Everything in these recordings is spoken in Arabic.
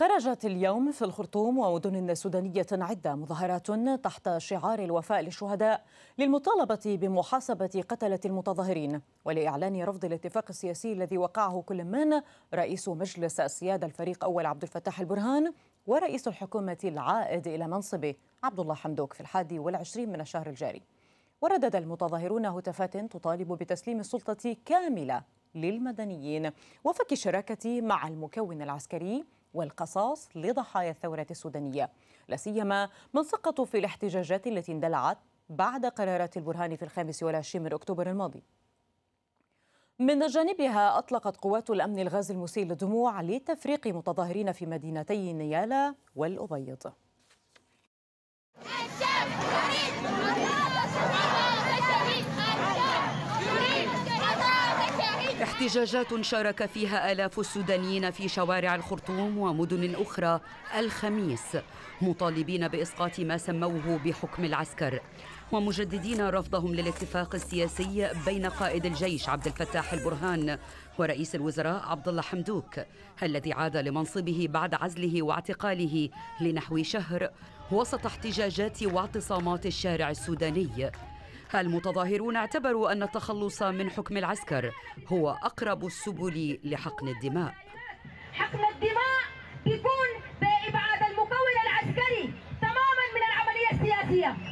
خرجت اليوم في الخرطوم ومدن سودانية عدة مظاهرات تحت شعار الوفاء للشهداء للمطالبة بمحاسبة قتلة المتظاهرين ولإعلان رفض الاتفاق السياسي الذي وقعه كل من رئيس مجلس السيادة الفريق أول عبد الفتاح البرهان ورئيس الحكومة العائد إلى منصبه عبد الله حمدوك في الحادي والعشرين من الشهر الجاري وردد المتظاهرون هتافات تطالب بتسليم السلطة كاملة للمدنيين وفك الشراكة مع المكون العسكري والقصاص لضحايا الثورة السودانية لا سيما من سقطوا في الاحتجاجات التي اندلعت بعد قرارات البرهان في الخامس والعشرين من أكتوبر الماضي من جانبها أطلقت قوات الأمن الغاز المسيل للدموع لتفريق متظاهرين في مدينتي نيالا والأبيض احتجاجات شارك فيها آلاف السودانيين في شوارع الخرطوم ومدن أخرى الخميس مطالبين بإسقاط ما سموه بحكم العسكر ومجددين رفضهم للاتفاق السياسي بين قائد الجيش عبد الفتاح البرهان ورئيس الوزراء عبد الله حمدوك الذي عاد لمنصبه بعد عزله واعتقاله لنحو شهر وسط احتجاجات واعتصامات الشارع السوداني المتظاهرون اعتبروا أن التخلص من حكم العسكر هو أقرب السبل لحقن الدماء حقن الدماء يكون بإبعاد المكون العسكري تماما من العملية السياسية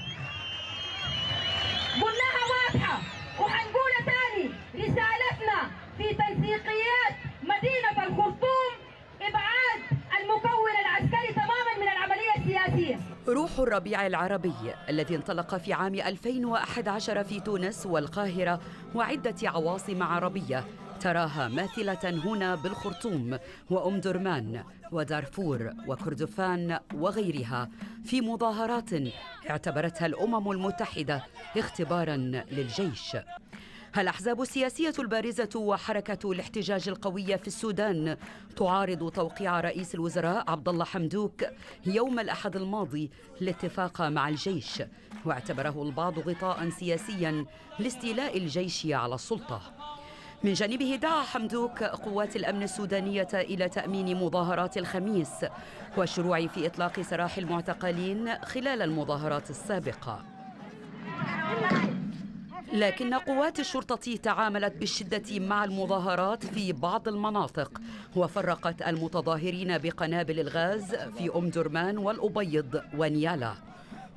الربيع العربي الذي انطلق في عام 2011 في تونس والقاهرة وعدة عواصم عربية تراها ماثلة هنا بالخرطوم وأم درمان ودارفور وكردفان وغيرها في مظاهرات اعتبرتها الأمم المتحدة اختباراً للجيش الأحزاب السياسية البارزة وحركة الاحتجاج القوية في السودان تعارض توقيع رئيس الوزراء عبد الله حمدوك يوم الأحد الماضي الاتفاق مع الجيش واعتبره البعض غطاء سياسيا لاستيلاء الجيش على السلطة من جانبه دعا حمدوك قوات الأمن السودانية إلى تأمين مظاهرات الخميس والشروع في إطلاق سراح المعتقلين خلال المظاهرات السابقة لكن قوات الشرطة تعاملت بالشدة مع المظاهرات في بعض المناطق وفرقت المتظاهرين بقنابل الغاز في أم درمان والأبيض ونيالا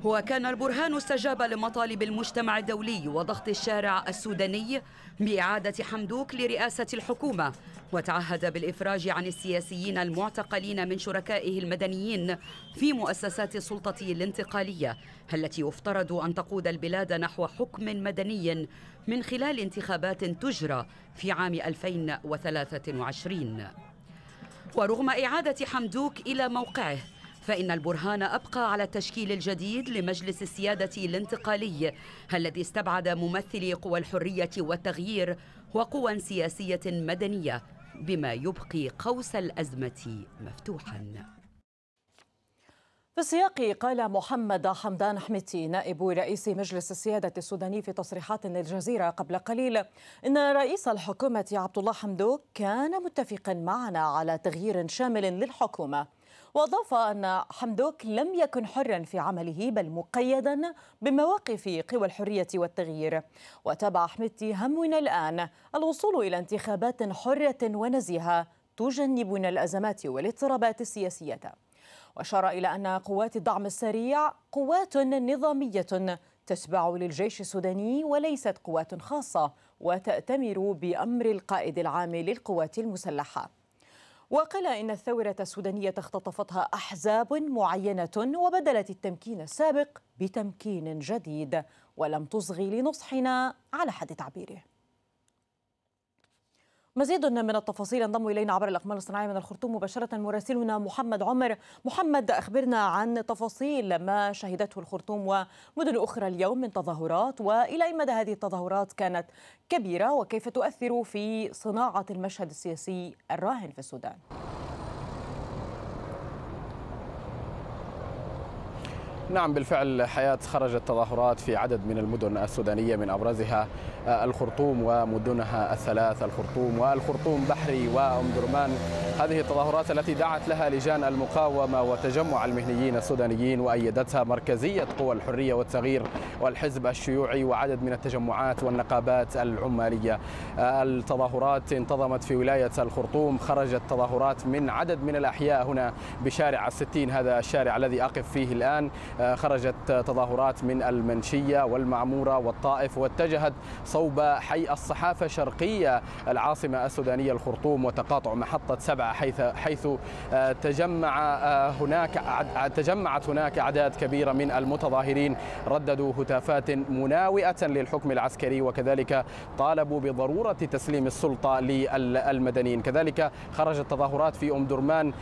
وكان البرهان استجاب لمطالب المجتمع الدولي وضغط الشارع السوداني بإعادة حمدوك لرئاسة الحكومة وتعهد بالإفراج عن السياسيين المعتقلين من شركائه المدنيين في مؤسسات السلطة الانتقالية التي يفترض أن تقود البلاد نحو حكم مدني من خلال انتخابات تجرى في عام 2023 ورغم إعادة حمدوك إلى موقعه فإن البرهان أبقى على التشكيل الجديد لمجلس السيادة الانتقالي الذي استبعد ممثلي قوى الحرية والتغيير وقوى سياسية مدنية بما يبقي قوس الأزمة مفتوحاً في السياق قال محمد حمدان حميتي نائب رئيس مجلس السيادة السوداني في تصريحات للجزيرة قبل قليل إن رئيس الحكومة عبد الله حمدوك كان متفقا معنا على تغيير شامل للحكومة واضاف ان حمدوك لم يكن حرا في عمله بل مقيدا بمواقف قوى الحريه والتغيير وتابع حمدتي همنا الان الوصول الى انتخابات حره ونزيهه تجنبنا الازمات والاضطرابات السياسيه واشار الى ان قوات الدعم السريع قوات نظاميه تتبع للجيش السوداني وليست قوات خاصه وتأتمر بأمر القائد العام للقوات المسلحة وقال إن الثورة السودانية اختطفتها أحزاب معينة وبدلت التمكين السابق بتمكين جديد ولم تصغي لنصحنا على حد تعبيره مزيد من التفاصيل انضم الينا عبر الاقمار الصناعيه من الخرطوم مباشره مراسلنا محمد عمر محمد اخبرنا عن تفاصيل ما شهدته الخرطوم ومدن اخرى اليوم من تظاهرات والى اي مدى هذه التظاهرات كانت كبيره وكيف تؤثر في صناعه المشهد السياسي الراهن في السودان نعم بالفعل حياة خرجت تظاهرات في عدد من المدن السودانية من أبرزها آه، الخرطوم ومدنها الثلاث الخرطوم والخرطوم بحري وأم درمان هذه التظاهرات التي دعت لها لجان المقاومة وتجمع المهنيين السودانيين وأيدتها مركزية قوى الحرية والتغيير والحزب الشيوعي وعدد من التجمعات والنقابات العمالية آه، التظاهرات انتظمت في ولاية الخرطوم خرجت تظاهرات من عدد من الأحياء هنا بشارع الستين هذا الشارع الذي أقف فيه الآن خرجت تظاهرات من المنشية والمعمورة والطائف واتجهت صوب حي الصحافة شرقية العاصمة السودانية الخرطوم وتقاطع محطة سبعة حيث حيث آه، تجمع آه، هناك آه، تجمعت هناك أعداد كبيرة من المتظاهرين رددوا هتافات مناوئة للحكم العسكري وكذلك طالبوا بضرورة تسليم السلطة للمدنيين كذلك خرجت تظاهرات في أم درمان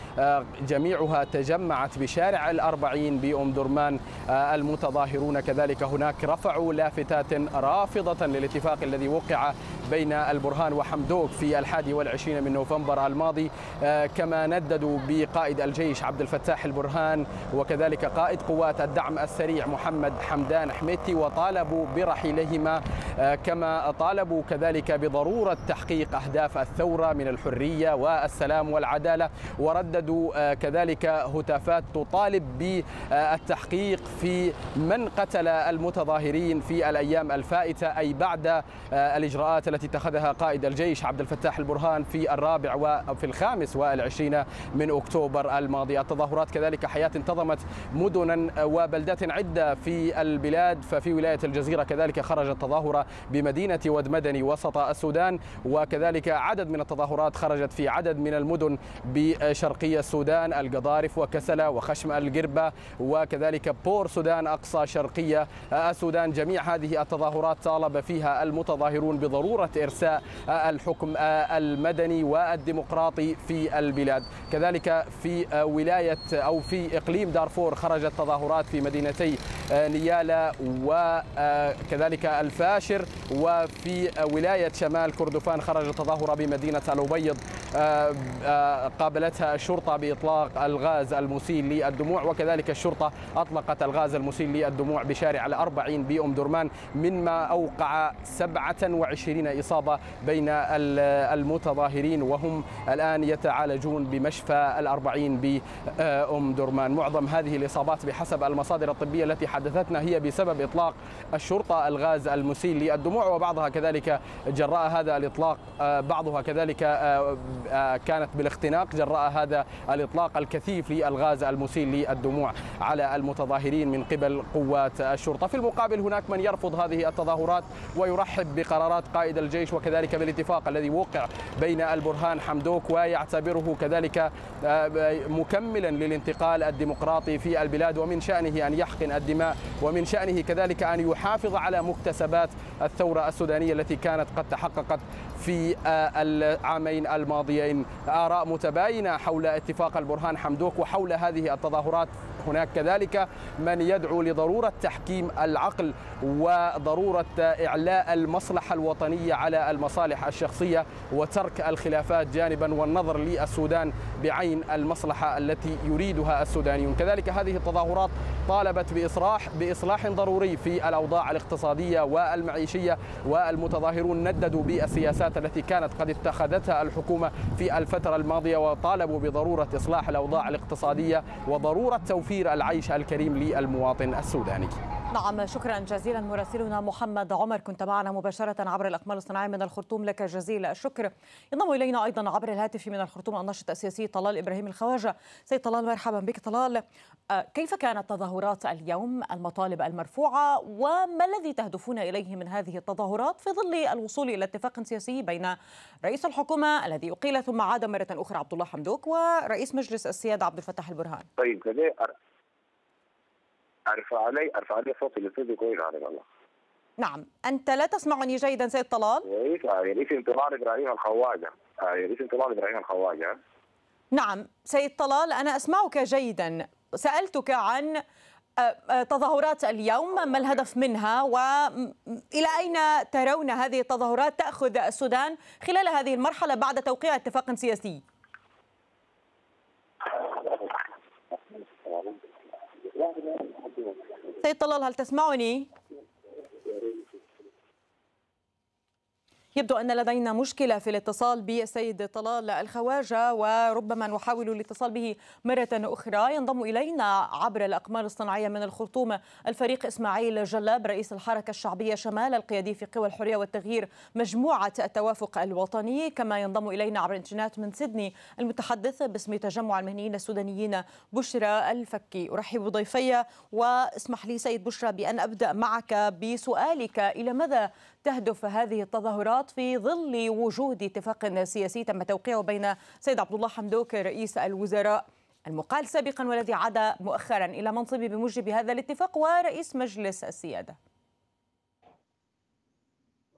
جميعها تجمعت بشارع الأربعين بأم درمان الآن آه، المتظاهرون كذلك هناك رفعوا لافتات رافضة للاتفاق الذي وقع بين البرهان وحمدوك في الحادي والعشرين من نوفمبر الماضي آه، كما نددوا بقائد الجيش عبد الفتاح البرهان وكذلك قائد قوات الدعم السريع محمد حمدان حميتي وطالبوا برحيلهما آه، كما طالبوا كذلك بضرورة تحقيق أهداف الثورة من الحرية والسلام والعدالة ورددوا كذلك هتافات تطالب بالتحقيق التحقيق في من قتل المتظاهرين في الأيام الفائتة أي بعد آه، الإجراءات التي اتخذها قائد الجيش عبد الفتاح البرهان في الرابع وفي الخامس والعشرين من أكتوبر الماضي التظاهرات كذلك حياة انتظمت مدنا وبلدات عدة في البلاد ففي ولاية الجزيرة كذلك خرجت تظاهرة بمدينة ود مدني وسط السودان وكذلك عدد من التظاهرات خرجت في عدد من المدن بشرقية السودان القضارف وكسلة وخشم القربة وكذلك وكذلك بور سودان أقصى شرقية السودان جميع هذه التظاهرات طالب فيها المتظاهرون بضرورة إرساء الحكم المدني والديمقراطي في البلاد كذلك في ولاية أو في إقليم دارفور خرجت تظاهرات في مدينتي نيالا وكذلك الفاشر وفي ولاية شمال كردفان خرجت تظاهرة بمدينة الأبيض قابلتها الشرطة بإطلاق الغاز المسيل للدموع وكذلك الشرطة أطلقت الغاز المسيل للدموع بشارع الأربعين بأم درمان مما أوقع 27 إصابة بين المتظاهرين وهم الآن يتعالجون بمشفى الأربعين بأم درمان معظم هذه الإصابات بحسب المصادر الطبية التي حدثتنا هي بسبب إطلاق الشرطة الغاز المسيل للدموع وبعضها كذلك جراء هذا الإطلاق آه، بعضها كذلك آه، آه، كانت بالاختناق جراء هذا الإطلاق الكثيف للغاز المسيل للدموع على المتظاهرين المتظاهرين من قبل قوات الشرطه في المقابل هناك من يرفض هذه التظاهرات ويرحب بقرارات قائد الجيش وكذلك بالاتفاق الذي وقع بين البرهان حمدوك ويعتبره كذلك آه، مكملا للانتقال الديمقراطي في البلاد ومن شأنه أن يحقن الدماء ومن شأنه كذلك أن يحافظ على مكتسبات الثورة السودانية التي كانت قد تحققت في آه، العامين الماضيين آراء متباينة حول اتفاق البرهان حمدوك وحول هذه التظاهرات هناك كذلك من يدعو لضرورة تحكيم العقل وضرورة إعلاء المصلحة الوطنية على المصالح الشخصية وترك الخلافات جانبا والنظر للسودان بعين المصلحة التي يريدها السودانيون كذلك هذه التظاهرات طالبت بإصلاح, بإصلاح ضروري في الأوضاع الاقتصادية والمعيشية والمتظاهرون نددوا بالسياسات التي كانت قد اتخذتها الحكومة في الفترة الماضية وطالبوا بضرورة إصلاح الأوضاع الاقتصادية وضرورة توفير العيش الكريم للمواطن السوداني نعم شكرا جزيلا مراسلنا محمد عمر كنت معنا مباشرة عبر الأقمار الصناعية من الخرطوم لك جزيل الشكر ينضم إلينا أيضا عبر الهاتف من الخرطوم الناشط السياسي طلال إبراهيم الخواجة سيد طلال مرحبا بك طلال آه، كيف كانت تظاهرات اليوم المطالب المرفوعة وما الذي تهدفون إليه من هذه التظاهرات في ظل الوصول إلى اتفاق سياسي بين رئيس الحكومة الذي أقيل ثم عاد مرة أخرى عبد الله حمدوك ورئيس مجلس السيادة عبد الفتاح البرهان طيب ارفع علي ارفع علي صوتي الاستاذ كويس عليك الله نعم انت لا تسمعني جيدا سيد طلال يعيش إيه، يعيش انطباع ابراهيم الخواجه آه، يعيش انطباع ابراهيم الخواجه نعم سيد طلال انا اسمعك جيدا سالتك عن آه، آه، تظاهرات اليوم ما الهدف منها وإلى أين ترون هذه التظاهرات تأخذ السودان خلال هذه المرحلة بعد توقيع اتفاق سياسي سيد طلال هل تسمعني؟ يبدو أن لدينا مشكلة في الاتصال بالسيد طلال الخواجة وربما نحاول الاتصال به مرة أخرى ينضم إلينا عبر الأقمار الصناعية من الخرطوم الفريق إسماعيل جلاب رئيس الحركة الشعبية شمال القيادي في قوى الحرية والتغيير مجموعة التوافق الوطني كما ينضم إلينا عبر الإنترنت من سيدني المتحدث باسم تجمع المهنيين السودانيين بشرى الفكي أرحب ضيفي واسمح لي سيد بشرى بأن أبدأ معك بسؤالك إلى ماذا تهدف هذه التظاهرات في ظل وجود اتفاق سياسي تم توقيعه بين سيد عبد الله حمدوك رئيس الوزراء المقال سابقا والذي عاد مؤخرا إلى منصبه بموجب هذا الاتفاق ورئيس مجلس السيادة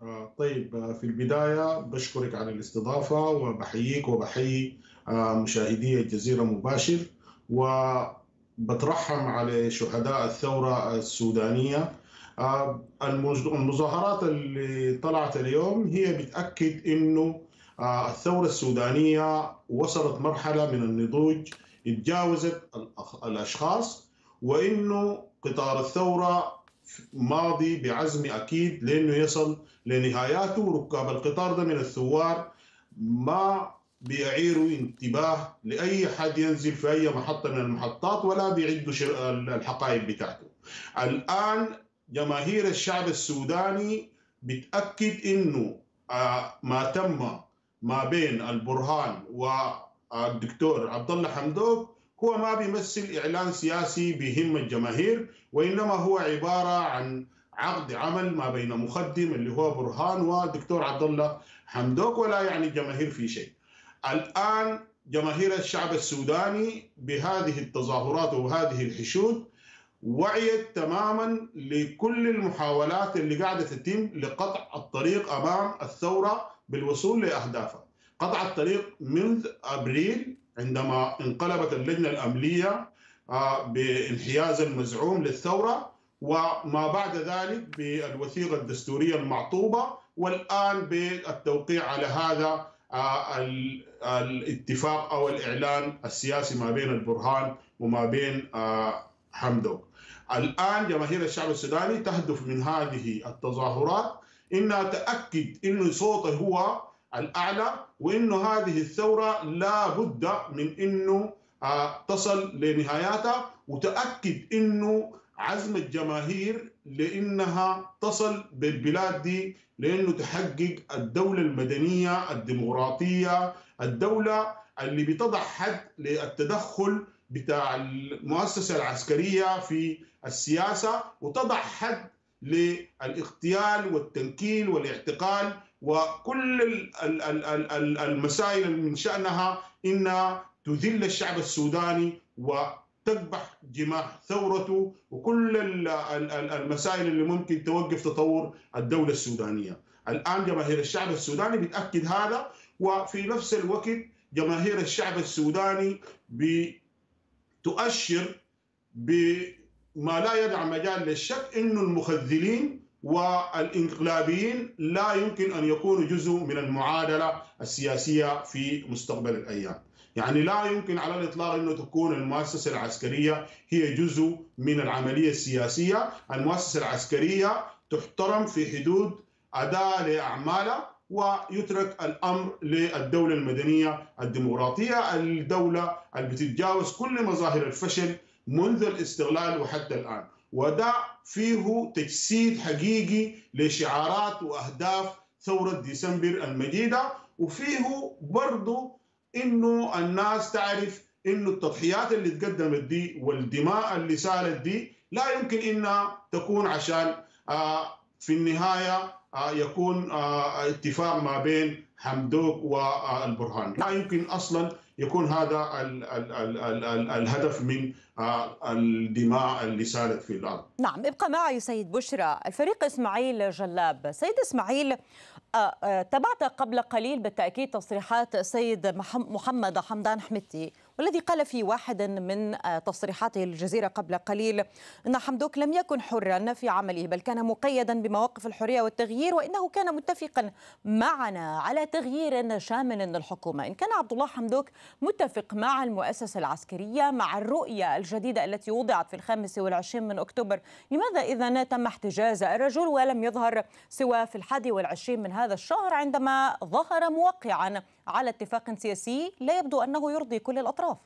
آه، طيب آه، في البداية بشكرك على الاستضافة وبحييك وبحيي آه، مشاهدي الجزيرة مباشر وبترحم على شهداء الثورة السودانية آه، المظاهرات اللي طلعت اليوم هي بتاكد انه آه، الثوره السودانيه وصلت مرحله من النضوج اتجاوزت الاشخاص وانه قطار الثوره ماضي بعزم اكيد لانه يصل لنهاياته ركاب القطار ده من الثوار ما بيعيروا انتباه لاي حد ينزل في اي محطه من المحطات ولا بيعدوا الحقائب بتاعته. الان جماهير الشعب السوداني بتاكد انه آه، ما تم ما بين البرهان والدكتور آه، عبد الله حمدوك هو ما بيمثل اعلان سياسي بهم الجماهير وانما هو عباره عن عقد عمل ما بين مخدم اللي هو برهان والدكتور عبد الله حمدوك ولا يعني الجماهير في شيء. الان جماهير الشعب السوداني بهذه التظاهرات وهذه الحشود وعيت تماما لكل المحاولات اللي قاعده تتم لقطع الطريق امام الثوره بالوصول لاهدافها. قطع الطريق منذ ابريل عندما انقلبت اللجنه الامنيه آه، بانحياز المزعوم للثوره وما بعد ذلك بالوثيقه الدستوريه المعطوبه والان بالتوقيع على هذا آه، الاتفاق او الاعلان السياسي ما بين البرهان وما بين آه، حمدوك الآن جماهير الشعب السوداني تهدف من هذه التظاهرات إنها تأكد إنه صوته هو الأعلى وإنه هذه الثورة لا بد من إنه آه، تصل لنهاياتها وتأكد إنه عزم الجماهير لانها تصل بالبلاد دي لانه تحقق الدوله المدنيه الديمقراطيه الدوله اللي بتضع حد للتدخل بتاع المؤسسة العسكرية في السياسة وتضع حد للاغتيال والتنكيل والاعتقال وكل المسائل من شأنها إن تذل الشعب السوداني وتذبح جماح ثورته وكل المسائل اللي ممكن توقف تطور الدولة السودانية الآن جماهير الشعب السوداني بتأكد هذا وفي نفس الوقت جماهير الشعب السوداني تؤشر بما لا يدع مجال للشك انه المخذلين والانقلابيين لا يمكن ان يكونوا جزء من المعادله السياسيه في مستقبل الايام. يعني لا يمكن على الاطلاق انه تكون المؤسسه العسكريه هي جزء من العمليه السياسيه، المؤسسه العسكريه تحترم في حدود اداه لاعمالها ويترك الامر للدوله المدنيه الديمقراطيه الدوله اللي بتتجاوز كل مظاهر الفشل منذ الاستغلال وحتى الان وده فيه تجسيد حقيقي لشعارات واهداف ثوره ديسمبر المجيده وفيه برضه انه الناس تعرف انه التضحيات اللي اتقدمت دي والدماء اللي سالت دي لا يمكن انها تكون عشان آه، في النهايه آه، يكون آه، اتفاق ما بين حمدوك والبرهان لا يمكن اصلا يكون هذا ال ال ال الهدف من آه، الدماء اللي سالت في الارض نعم ابقى معي سيد بشرى الفريق اسماعيل جلاب سيد اسماعيل تابعت قبل قليل بالتاكيد تصريحات سيد محمد حمدان حمدتي والذي قال في واحد من آه، تصريحاته الجزيرة قبل قليل أن حمدوك لم يكن حرا في عمله بل كان مقيدا بمواقف الحرية والتغيير وإنه كان متفقا معنا على تغيير شامل للحكومة إن كان عبد الله حمدوك متفق مع المؤسسة العسكرية مع الرؤية الجديدة التي وضعت في الخامس والعشرين من أكتوبر لماذا إذا تم احتجاز الرجل ولم يظهر سوى في الحادي والعشرين من هذا الشهر عندما ظهر موقعا على اتفاق سياسي لا يبدو أنه يرضي كل الأطراف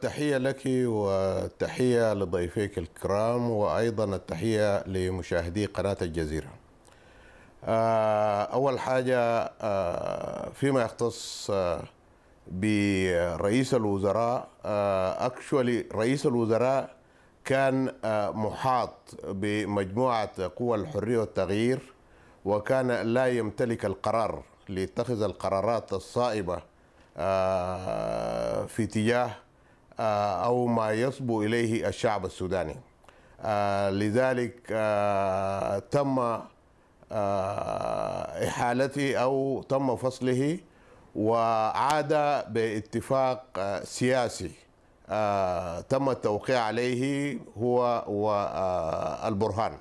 تحية لك والتحية لضيفيك الكرام وأيضا التحية لمشاهدي قناة الجزيرة أه، أول حاجة أه، فيما يختص أه، برئيس الوزراء أكشولي رئيس الوزراء كان آه، محاط بمجموعة قوى الحرية والتغيير وكان لا يمتلك القرار ليتخذ القرارات الصائبة آه، في تجاه آه، أو ما يصبو إليه الشعب السوداني لذلك تم إحالته أو تم فصله وعاد باتفاق سياسي آه، تم التوقيع عليه هو والبرهان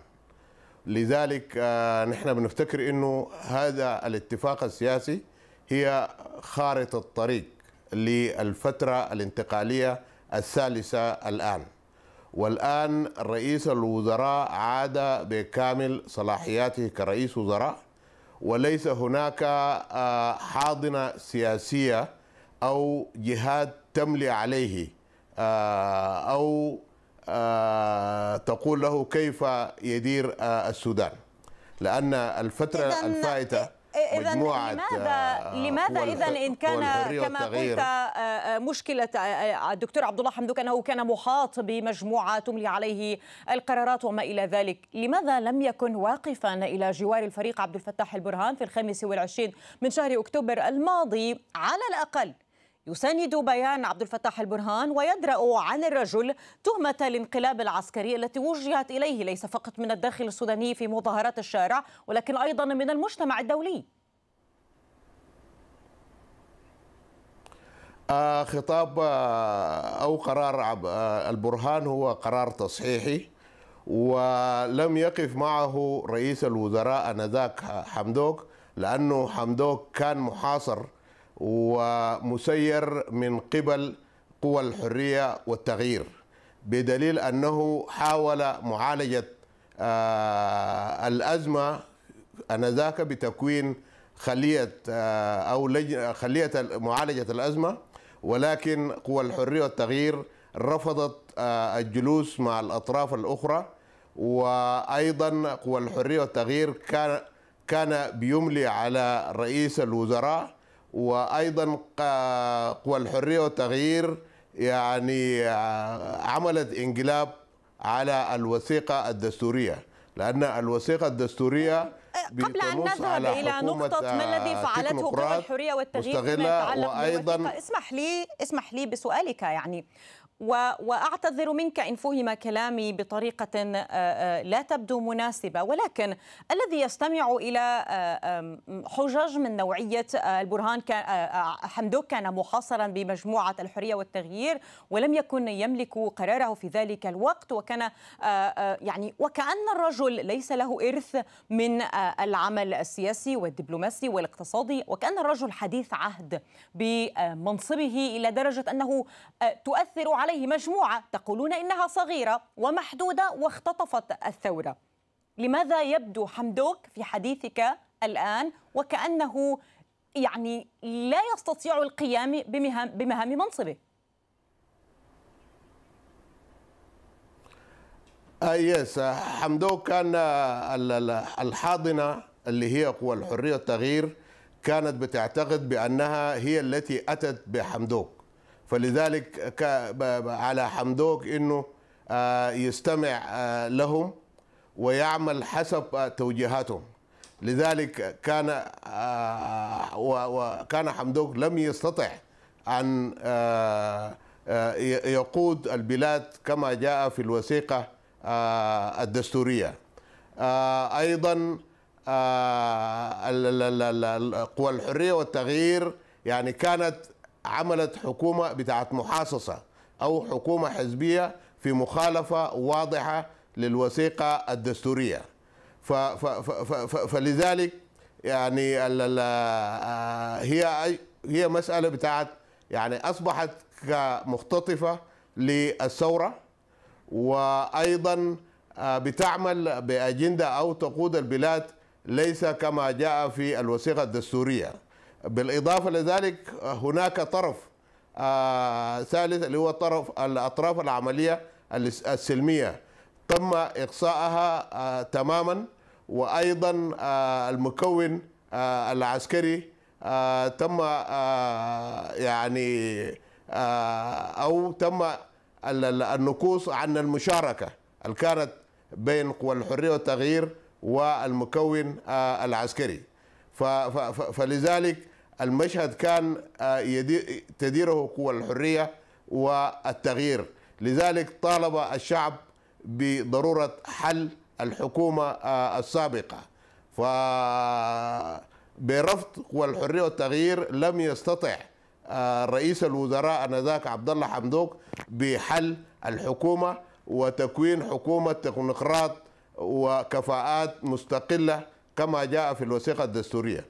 لذلك آه، نحن بنفتكر انه هذا الاتفاق السياسي هي خارطه الطريق للفتره الانتقاليه الثالثه الان والان رئيس الوزراء عاد بكامل صلاحياته كرئيس وزراء وليس هناك آه، حاضنه سياسيه او جهات تملي عليه آه، أو آه، تقول له كيف يدير آه، السودان لأن الفترة الفائتة إذا لماذا لماذا إذا إن كان كما قلت مشكلة الدكتور عبد الله حمدوك أنه كان محاط بمجموعة تملي عليه القرارات وما إلى ذلك لماذا لم يكن واقفا إلى جوار الفريق عبد الفتاح البرهان في الخامس والعشرين من شهر أكتوبر الماضي على الأقل يساند بيان عبد الفتاح البرهان ويدرأ عن الرجل تهمة الانقلاب العسكري التي وجهت إليه ليس فقط من الداخل السوداني في مظاهرات الشارع ولكن أيضا من المجتمع الدولي آه، خطاب آه، أو قرار آه، البرهان هو قرار تصحيحي ولم يقف معه رئيس الوزراء أنذاك حمدوك لأنه حمدوك كان محاصر ومسير من قبل قوى الحرية والتغيير بدليل أنه حاول معالجة آه، الأزمة أنذاك بتكوين خلية آه، أو خلية معالجة الأزمة ولكن قوى الحرية والتغيير رفضت آه، الجلوس مع الأطراف الأخرى وأيضا قوى الحرية والتغيير كان كان بيملي على رئيس الوزراء وايضا قوى الحريه والتغيير يعني آه، عملت انقلاب على الوثيقه الدستوريه لان الوثيقه الدستوريه قبل ان نذهب الى آه، نقطه ما الذي فعلته قوى الحريه والتغيير مستغلة وايضا اسمح لي اسمح لي بسؤالك يعني واعتذر منك ان فهم كلامي بطريقه آه، آه، لا تبدو مناسبه ولكن الذي يستمع الى آه، حجج من نوعيه البرهان كان حمدوك كان محاصرا بمجموعه الحريه والتغيير ولم يكن يملك قراره في ذلك الوقت وكان يعني وكان الرجل ليس له ارث من العمل السياسي والدبلوماسي والاقتصادي وكان الرجل حديث عهد بمنصبه الى درجه انه تؤثر على عليه مجموعة تقولون إنها صغيرة ومحدودة واختطفت الثورة لماذا يبدو حمدوك في حديثك الآن وكأنه يعني لا يستطيع القيام بمهام, بمهام منصبه يس آه، آه، حمدوك كان آه، الحاضنة اللي هي قوى الحرية والتغيير كانت بتعتقد بأنها هي التي أتت بحمدوك فلذلك على حمدوك انه آه، يستمع آه، لهم ويعمل حسب آه، توجيهاتهم لذلك كان وكان حمدوك لم يستطع ان يقود البلاد كما جاء في الوثيقه الدستوريه ايضا قوى الحريه والتغيير يعني كانت عملت حكومة بتاعت محاصصة أو حكومة حزبية في مخالفة واضحة للوثيقة الدستورية فلذلك يعني آه، هي هي مسألة بتاعت يعني أصبحت كمختطفة للثورة وأيضا آه، بتعمل بأجندة أو تقود البلاد ليس كما جاء في الوثيقة الدستورية بالاضافه لذلك هناك طرف آه، ثالث اللي هو طرف الاطراف العمليه السلميه تم اقصائها آه، تماما وايضا آه، المكون العسكري تم يعني او تم النقوص عن المشاركه اللي كانت بين قوى الحريه والتغيير والمكون العسكري فلذلك المشهد كان آه، تديره قوى الحرية والتغيير لذلك طالب الشعب بضرورة حل الحكومة آه، السابقة فبرفض قوى الحرية والتغيير لم يستطع آه، رئيس الوزراء انذاك عبد الله حمدوك بحل الحكومه وتكوين حكومه تكنوقراط وكفاءات مستقله كما جاء في الوثيقه الدستوريه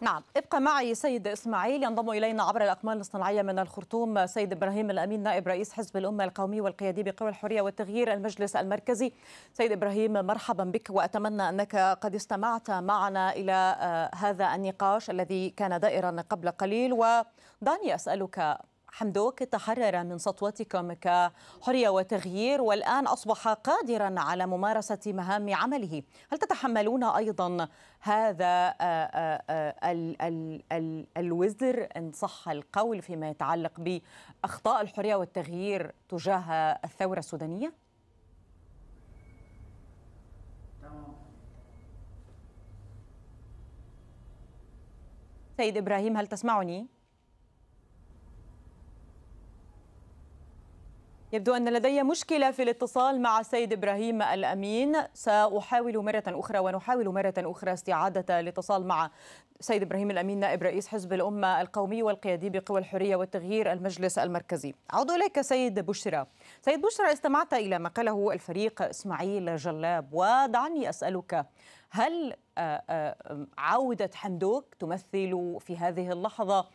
نعم ابقى معي سيد إسماعيل ينضم إلينا عبر الأقمار الصناعية من الخرطوم سيد إبراهيم الأمين نائب رئيس حزب الأمة القومي والقيادي بقوى الحرية والتغيير المجلس المركزي سيد إبراهيم مرحبا بك وأتمنى أنك قد استمعت معنا إلى آه، هذا النقاش الذي كان دائرا قبل قليل ودعني أسألك حمدوك تحرر من سطوتكم كحرية وتغيير والآن أصبح قادرا على ممارسة مهام عمله هل تتحملون أيضا هذا آه، آه، آه، الوزر إن صح القول فيما يتعلق بأخطاء الحرية والتغيير تجاه الثورة السودانية؟ سيد إبراهيم هل تسمعني؟ يبدو أن لدي مشكلة في الاتصال مع السيد إبراهيم الأمين سأحاول مرة أخرى ونحاول مرة أخرى استعادة الاتصال مع سيد إبراهيم الأمين نائب رئيس حزب الأمة القومي والقيادي بقوى الحرية والتغيير المجلس المركزي أعود إليك سيد بشرى سيد بشرى استمعت إلى ما قاله الفريق إسماعيل جلاب ودعني أسألك هل آه، آه، عودة حمدوك تمثل في هذه اللحظة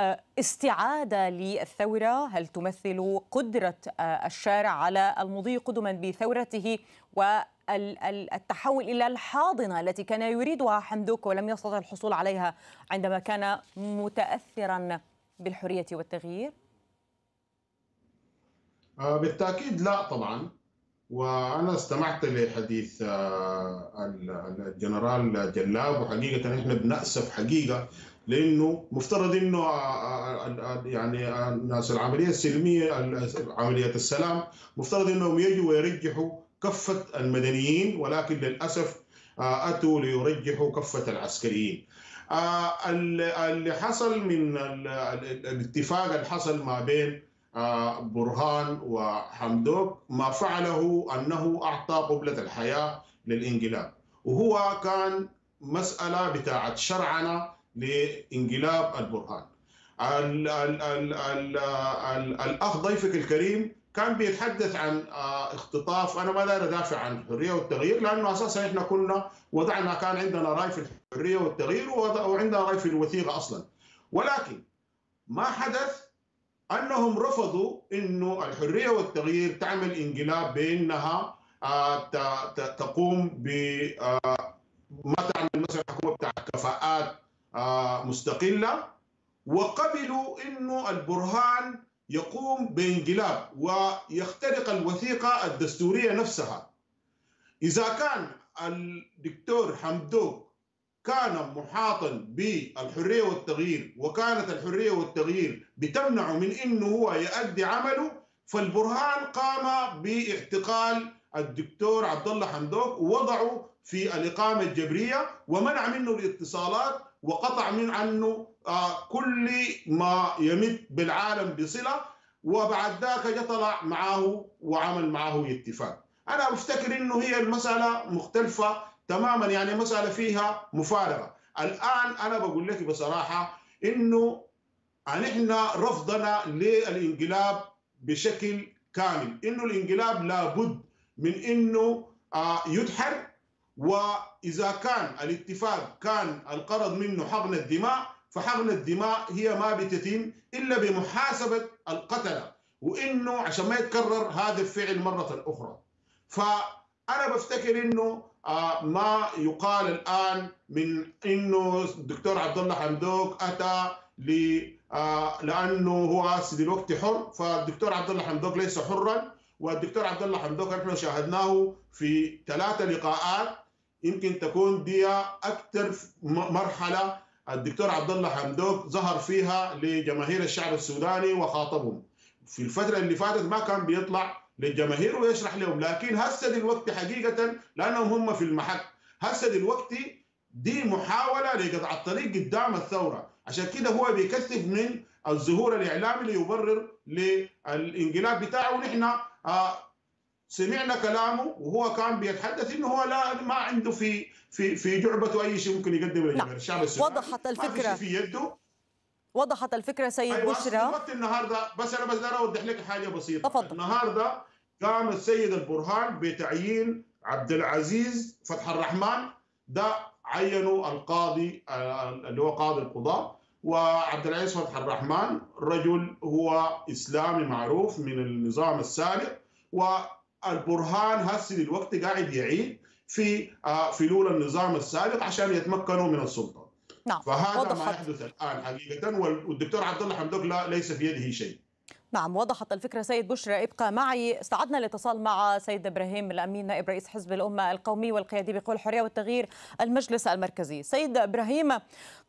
آه، استعادة للثورة هل تمثل قدرة آه، الشارع على المضي قدما بثورته والتحول إلى الحاضنة التي كان يريدها حمدوك ولم يستطع الحصول عليها عندما كان متأثرا بالحرية والتغيير؟ آه، بالتأكيد لا طبعا وانا استمعت لحديث الجنرال جلاب وحقيقه احنا بناسف حقيقه لانه مفترض انه آه، آه، آه، يعني الناس العمليه السلميه عمليه السلام مفترض انهم يجوا ويرجحوا كفه المدنيين ولكن للاسف اتوا ليرجحوا كفه العسكريين. اللي حصل من الاتفاق اللي حصل ما بين برهان وحمدوك ما فعله انه اعطى قبله الحياه للانقلاب وهو كان مساله بتاعت شرعنه لانقلاب البرهان ال ال ال ال الاخ ضيفك الكريم كان بيتحدث عن آه، اختطاف انا ما داير ادافع عن الحريه والتغيير لانه اساسا احنا كنا وضعنا كان عندنا راي في الحريه والتغيير وعندنا راي في الوثيقه اصلا ولكن ما حدث انهم رفضوا انه الحريه والتغيير تعمل انقلاب بانها آه، تقوم ب آه، ما تعمل مثلا الحكومه بتاع كفاءات آه، مستقلة وقبلوا أنه البرهان يقوم بانقلاب ويخترق الوثيقة الدستورية نفسها إذا كان الدكتور حمدوك كان محاطا بالحرية والتغيير وكانت الحرية والتغيير بتمنع من أنه هو يؤدي عمله فالبرهان قام باعتقال الدكتور عبد الله حمدوك ووضعه في الإقامة الجبرية ومنع منه الاتصالات وقطع من عنه آه، كل ما يمد بالعالم بصله وبعد ذاك جا طلع معاه وعمل معاه اتفاق انا بفتكر انه هي المساله مختلفه تماما يعني مساله فيها مفارقه الان انا بقول لك بصراحه انه نحن رفضنا للانقلاب بشكل كامل انه الانقلاب لابد من انه آه، يدحر وإذا كان الاتفاق كان القرض منه حقن الدماء فحقن الدماء هي ما بتتم إلا بمحاسبة القتلة وإنه عشان ما يتكرر هذا الفعل مرة أخرى فأنا بفتكر إنه آه، ما يقال الآن من إنه الدكتور عبد الله حمدوك أتى ل آه، لأنه هو دلوقتي حر فالدكتور عبد الله حمدوك ليس حرا والدكتور عبد الله حمدوك نحن شاهدناه في ثلاثة لقاءات يمكن تكون دي اكثر مرحله الدكتور عبد الله حمدوك ظهر فيها لجماهير الشعب السوداني وخاطبهم في الفتره اللي فاتت ما كان بيطلع للجماهير ويشرح لهم لكن هسه دلوقتي حقيقه لانهم هم في المحك هسه دلوقتي دي محاوله لقطع الطريق قدام الثوره عشان كده هو بيكثف من الظهور الاعلامي ليبرر للانقلاب بتاعه ونحن آه، سمعنا كلامه وهو كان بيتحدث انه هو لا ما عنده في في في جعبته اي شيء ممكن يقدمه للشعب السوري وضحت الفكره في يده وضحت الفكره سيد أيوة بشرى وقت النهارده بس انا بس اوضح لك حاجه بسيطه تفضل النهارده قام السيد البرهان بتعيين عبد العزيز فتح الرحمن ده عينه القاضي آه، اللي هو قاضي القضاه وعبد العزيز فتح الرحمن رجل هو اسلامي معروف من النظام السابق و البرهان هسه للوقت قاعد يعيد في آه، فلول النظام السابق عشان يتمكنوا من السلطه نعم. فهذا ما يحدث الان حقيقه والدكتور عبد الله حمدوك لا ليس في يده شيء نعم وضحت الفكرة سيد بشرى ابقى معي استعدنا الاتصال مع سيد إبراهيم الأمين نائب رئيس حزب الأمة القومي والقيادي بقوى الحرية والتغيير المجلس المركزي سيد إبراهيم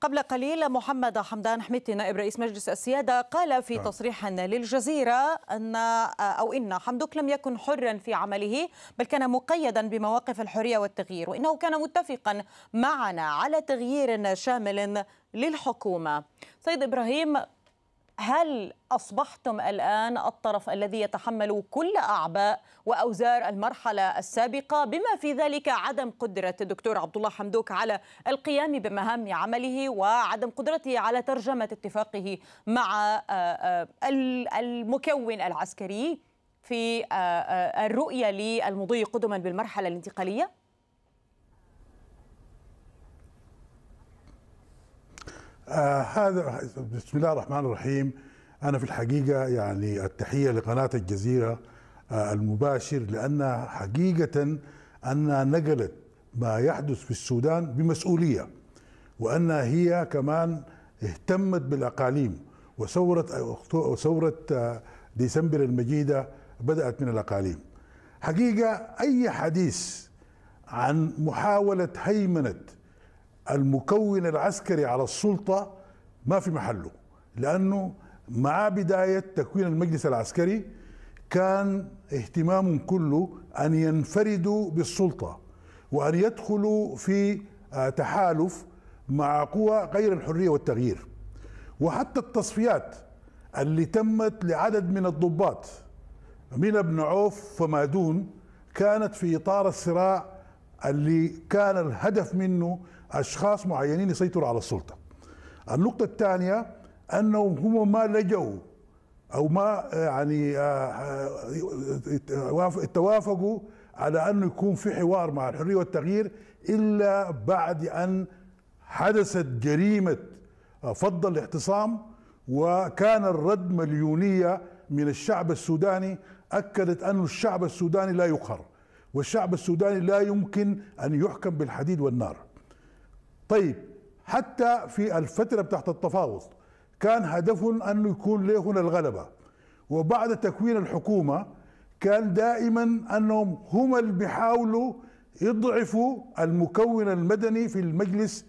قبل قليل محمد حمدان حميتي نائب رئيس مجلس السيادة قال في نعم. تصريح للجزيرة أن أو إن حمدوك لم يكن حرا في عمله بل كان مقيدا بمواقف الحرية والتغيير وإنه كان متفقا معنا على تغيير شامل للحكومة سيد إبراهيم هل أصبحتم الآن الطرف الذي يتحمل كل أعباء وأوزار المرحلة السابقة بما في ذلك عدم قدرة الدكتور عبد الله حمدوك على القيام بمهام عمله وعدم قدرته على ترجمة اتفاقه مع آه، آه، المكون العسكري في آه، الرؤية للمضي قدما بالمرحلة الانتقالية؟ آه هذا بسم الله الرحمن الرحيم انا في الحقيقه يعني التحيه لقناه الجزيره آه المباشر لانها حقيقه انها نقلت ما يحدث في السودان بمسؤوليه وانها هي كمان اهتمت بالاقاليم وثوره ثوره آه، ديسمبر المجيده بدات من الاقاليم حقيقه اي حديث عن محاوله هيمنه المكون العسكري على السلطة ما في محله لأنه مع بداية تكوين المجلس العسكري كان اهتمام كله أن ينفردوا بالسلطة وأن يدخلوا في آه، تحالف مع قوى غير الحرية والتغيير وحتى التصفيات اللي تمت لعدد من الضباط من ابن عوف فما دون كانت في إطار الصراع اللي كان الهدف منه اشخاص معينين يسيطروا على السلطه النقطه الثانيه انهم هم ما لجوا او ما آه، يعني آه، آه، توافقوا على انه يكون في حوار مع الحريه والتغيير الا بعد ان حدثت جريمه فض الاعتصام وكان الرد مليونيه من الشعب السوداني اكدت ان الشعب السوداني لا يقهر والشعب السوداني لا يمكن ان يحكم بالحديد والنار طيب حتى في الفترة بتاعت التفاوض كان هدفهم أنه يكون ليهم الغلبة وبعد تكوين الحكومة كان دائما أنهم هم اللي بيحاولوا يضعفوا المكون المدني في المجلس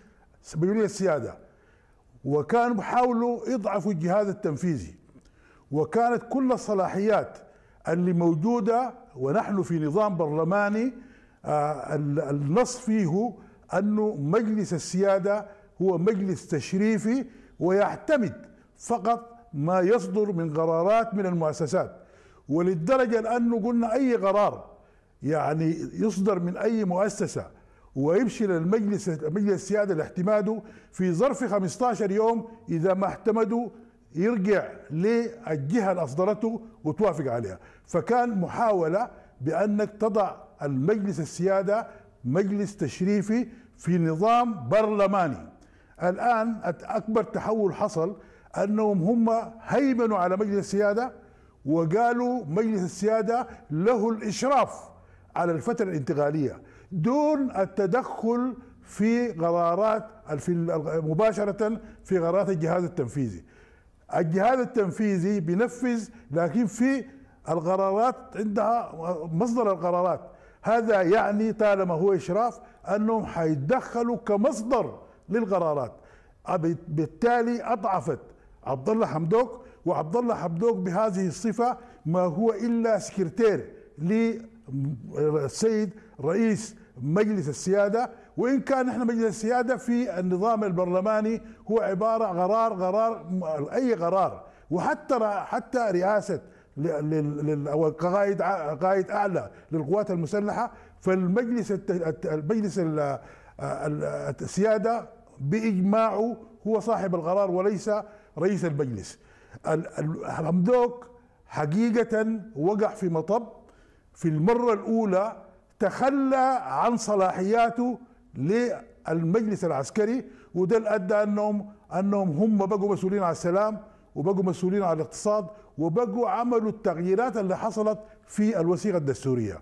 بيقولوا السيادة وكانوا بيحاولوا يضعفوا الجهاز التنفيذي وكانت كل الصلاحيات اللي موجودة ونحن في نظام برلماني آه، النص فيه أنه مجلس السيادة هو مجلس تشريفي ويعتمد فقط ما يصدر من قرارات من المؤسسات وللدرجة لأنه قلنا أي قرار يعني يصدر من أي مؤسسة ويمشي للمجلس مجلس السيادة لاحتماده في ظرف 15 يوم إذا ما احتمدوا يرجع للجهة اللي أصدرته وتوافق عليها فكان محاولة بأنك تضع المجلس السيادة مجلس تشريفي في نظام برلماني الآن أكبر تحول حصل أنهم هم هيمنوا على مجلس السيادة وقالوا مجلس السيادة له الإشراف على الفترة الانتقالية دون التدخل في قرارات مباشرة في قرارات الجهاز التنفيذي الجهاز التنفيذي بينفذ لكن في القرارات عندها مصدر القرارات هذا يعني طالما هو إشراف انهم حيتدخلوا كمصدر للقرارات بالتالي اضعفت عبد الله حمدوك وعبد الله حمدوك بهذه الصفه ما هو الا سكرتير للسيد رئيس مجلس السياده وان كان احنا مجلس السياده في النظام البرلماني هو عباره قرار قرار اي قرار وحتى حتى رئاسه او قائد قائد اعلى للقوات المسلحه فالمجلس المجلس السياده باجماعه هو صاحب القرار وليس رئيس المجلس حمدوك حقيقه وقع في مطب في المره الاولى تخلى عن صلاحياته للمجلس العسكري وده ادى انهم انهم هم بقوا مسؤولين على السلام وبقوا مسؤولين على الاقتصاد وبقوا عملوا التغييرات اللي حصلت في الوثيقه الدستوريه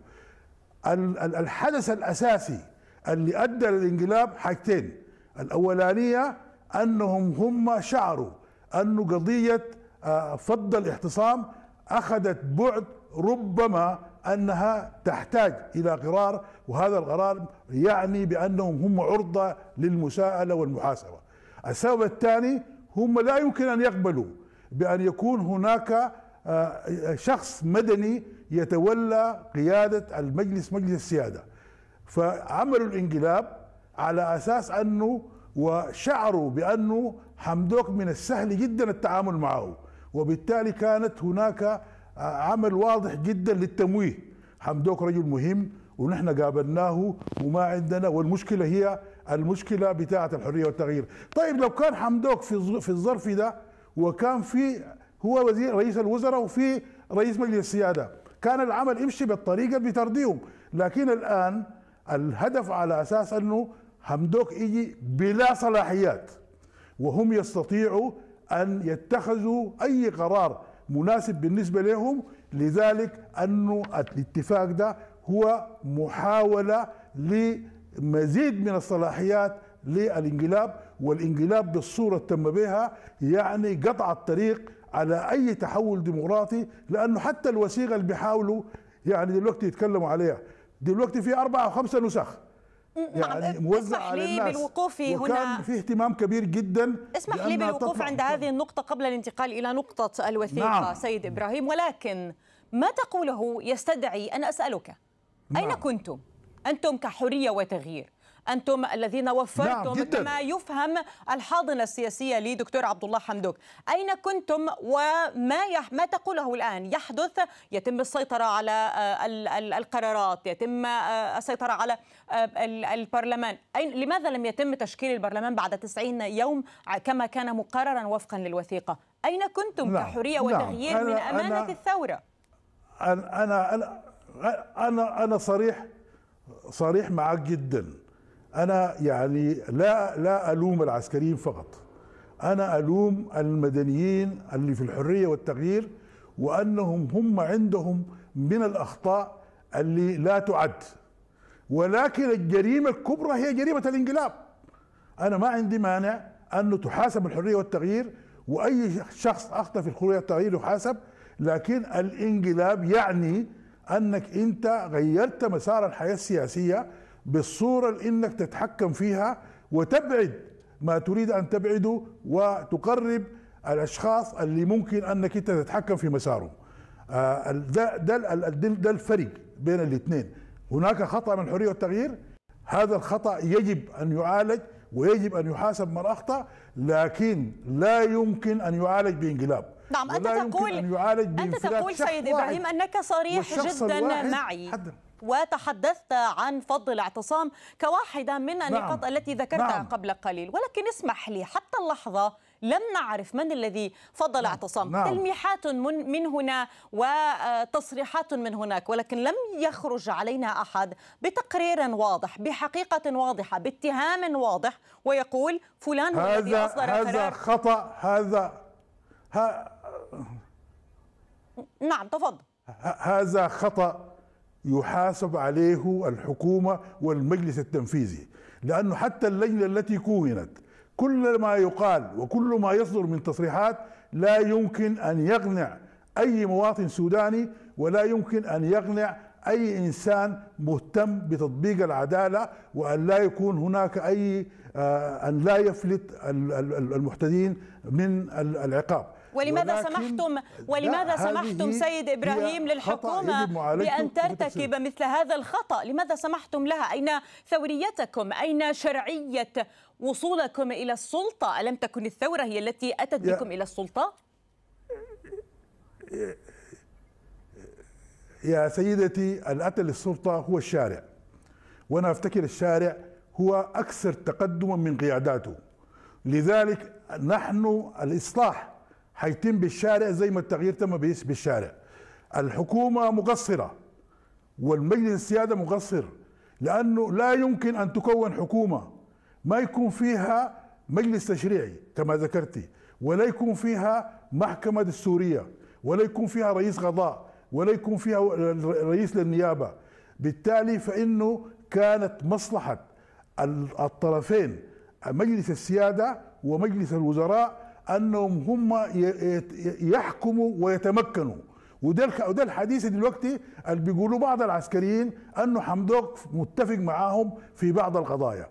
الحدث الأساسي اللي أدى للانقلاب حاجتين الأولانية أنهم هم شعروا أن قضية آه، فض الاعتصام أخذت بعد ربما أنها تحتاج إلى قرار وهذا القرار يعني بأنهم هم عرضة للمساءلة والمحاسبة السبب الثاني هم لا يمكن أن يقبلوا بأن يكون هناك آه، شخص مدني يتولى قيادة المجلس مجلس السيادة فعملوا الانقلاب على أساس أنه وشعروا بأنه حمدوك من السهل جدا التعامل معه وبالتالي كانت هناك آه، عمل واضح جدا للتمويه حمدوك رجل مهم ونحن قابلناه وما عندنا والمشكله هي المشكله بتاعه الحريه والتغيير طيب لو كان حمدوك في في الظرف ده وكان في هو وزير رئيس الوزراء وفي رئيس مجلس السياده كان العمل يمشي بالطريقه بترضيهم لكن الان الهدف على اساس انه همدوك يجي بلا صلاحيات وهم يستطيعوا ان يتخذوا اي قرار مناسب بالنسبه لهم لذلك انه الاتفاق ده هو محاوله لمزيد من الصلاحيات للانقلاب والانقلاب بالصوره اللي تم بها يعني قطع الطريق على اي تحول ديمقراطي لانه حتى الوثيقه اللي بيحاولوا يعني دلوقتي يتكلموا عليها دلوقتي في اربع او خمسه نسخ يعني موزع على الناس بالوقوف هنا وكان في اهتمام كبير جدا اسمح لي بالوقوف عند هذه النقطة قبل الانتقال إلى نقطة الوثيقة نعم. سيد إبراهيم ولكن ما تقوله يستدعي أن أسألك نعم. أين كنتم؟ أنتم كحرية وتغيير انتم الذين وفرتم نعم ما يفهم الحاضنه السياسيه لدكتور عبد الله حمدوك اين كنتم وما يح... ما تقوله الان يحدث يتم السيطره على آه، القرارات يتم آه، السيطره على آه، البرلمان أين... لماذا لم يتم تشكيل البرلمان بعد 90 يوم كما كان مقررا وفقا للوثيقه اين كنتم نعم. كحريه نعم. وتغيير نعم. من امانه أنا... الثوره أنا... انا انا انا انا صريح صريح معك جدا انا يعني لا لا الوم العسكريين فقط انا الوم المدنيين اللي في الحريه والتغيير وانهم هم عندهم من الاخطاء اللي لا تعد ولكن الجريمه الكبرى هي جريمه الانقلاب انا ما عندي مانع انه تحاسب الحريه والتغيير واي شخص اخطا في الحريه والتغيير يحاسب لكن الانقلاب يعني انك انت غيرت مسار الحياه السياسيه بالصورة اللي انك تتحكم فيها وتبعد ما تريد ان تبعده وتقرب الاشخاص اللي ممكن انك انت تتحكم في مسارهم آه، ده ده ده الفرق بين الاثنين هناك خطا من الحريه والتغيير هذا الخطا يجب ان يعالج ويجب ان يحاسب من اخطا لكن لا يمكن ان يعالج بانقلاب نعم انت تقول أن يعالج انت تقول سيد ابراهيم انك صريح جدا معي حدر. وتحدثت عن فض الاعتصام كواحدة من نعم. النقاط نعم. التي ذكرتها نعم. قبل قليل ولكن اسمح لي حتى اللحظة لم نعرف من الذي فض نعم. الاعتصام نعم. تلميحات من, من هنا وتصريحات من هناك ولكن لم يخرج علينا أحد بتقرير واضح بحقيقة واضحة باتهام واضح ويقول فلان هو الذي أصدر هذا القرار. خطأ هذا ها... نعم تفضل هذا خطأ يحاسب عليه الحكومة والمجلس التنفيذي لأنه حتى اللجنة التي كونت كل ما يقال وكل ما يصدر من تصريحات لا يمكن أن يقنع أي مواطن سوداني ولا يمكن أن يقنع أي إنسان مهتم بتطبيق العدالة وأن لا يكون هناك أي آه، أن لا يفلت المحتدين من العقاب ولماذا سمحتم ولماذا سمحتم سيد ابراهيم للحكومه بان ترتكب مثل هذا الخطا لماذا سمحتم لها اين ثوريتكم اين شرعيه وصولكم الى السلطه الم تكن الثوره هي التي اتت بكم الى السلطه يا سيدتي اللي اتى للسلطه هو الشارع وانا افتكر الشارع هو اكثر تقدما من قياداته لذلك نحن الاصلاح هيتم بالشارع زي ما التغيير تم بالشارع الحكومة مقصرة والمجلس السيادة مقصر لأنه لا يمكن أن تكون حكومة ما يكون فيها مجلس تشريعي كما ذكرتي ولا يكون فيها محكمة دستورية ولا يكون فيها رئيس قضاء ولا يكون فيها رئيس للنيابة بالتالي فإنه كانت مصلحة الطرفين مجلس السيادة ومجلس الوزراء انهم هم يحكموا ويتمكنوا وده وده الحديث دلوقتي اللي بيقولوا بعض العسكريين انه حمدوك متفق معاهم في بعض القضايا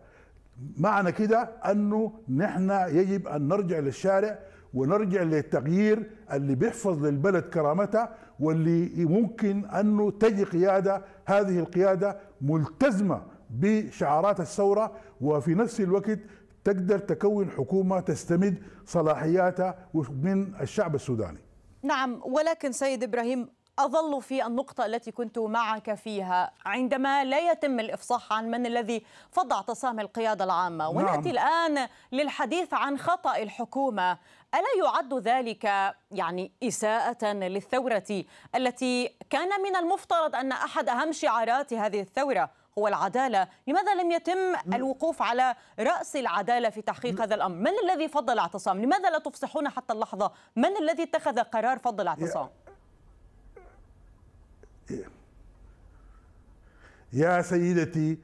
معنى كده انه نحن يجب ان نرجع للشارع ونرجع للتغيير اللي بيحفظ للبلد كرامتها واللي ممكن انه تجي قياده هذه القياده ملتزمه بشعارات الثوره وفي نفس الوقت تقدر تكون حكومه تستمد صلاحياتها من الشعب السوداني. نعم ولكن سيد ابراهيم اظل في النقطه التي كنت معك فيها عندما لا يتم الافصاح عن من الذي فضع تصام القياده العامه نعم. وناتي نعم. الان للحديث عن خطا الحكومه الا يعد ذلك يعني اساءه للثوره التي كان من المفترض ان احد اهم شعارات هذه الثوره هو العدالة لماذا لم يتم الوقوف على رأس العدالة في تحقيق هذا الأمر من الذي فضل الاعتصام لماذا لا تفصحون حتى اللحظة من الذي اتخذ قرار فضل الاعتصام يا سيدتي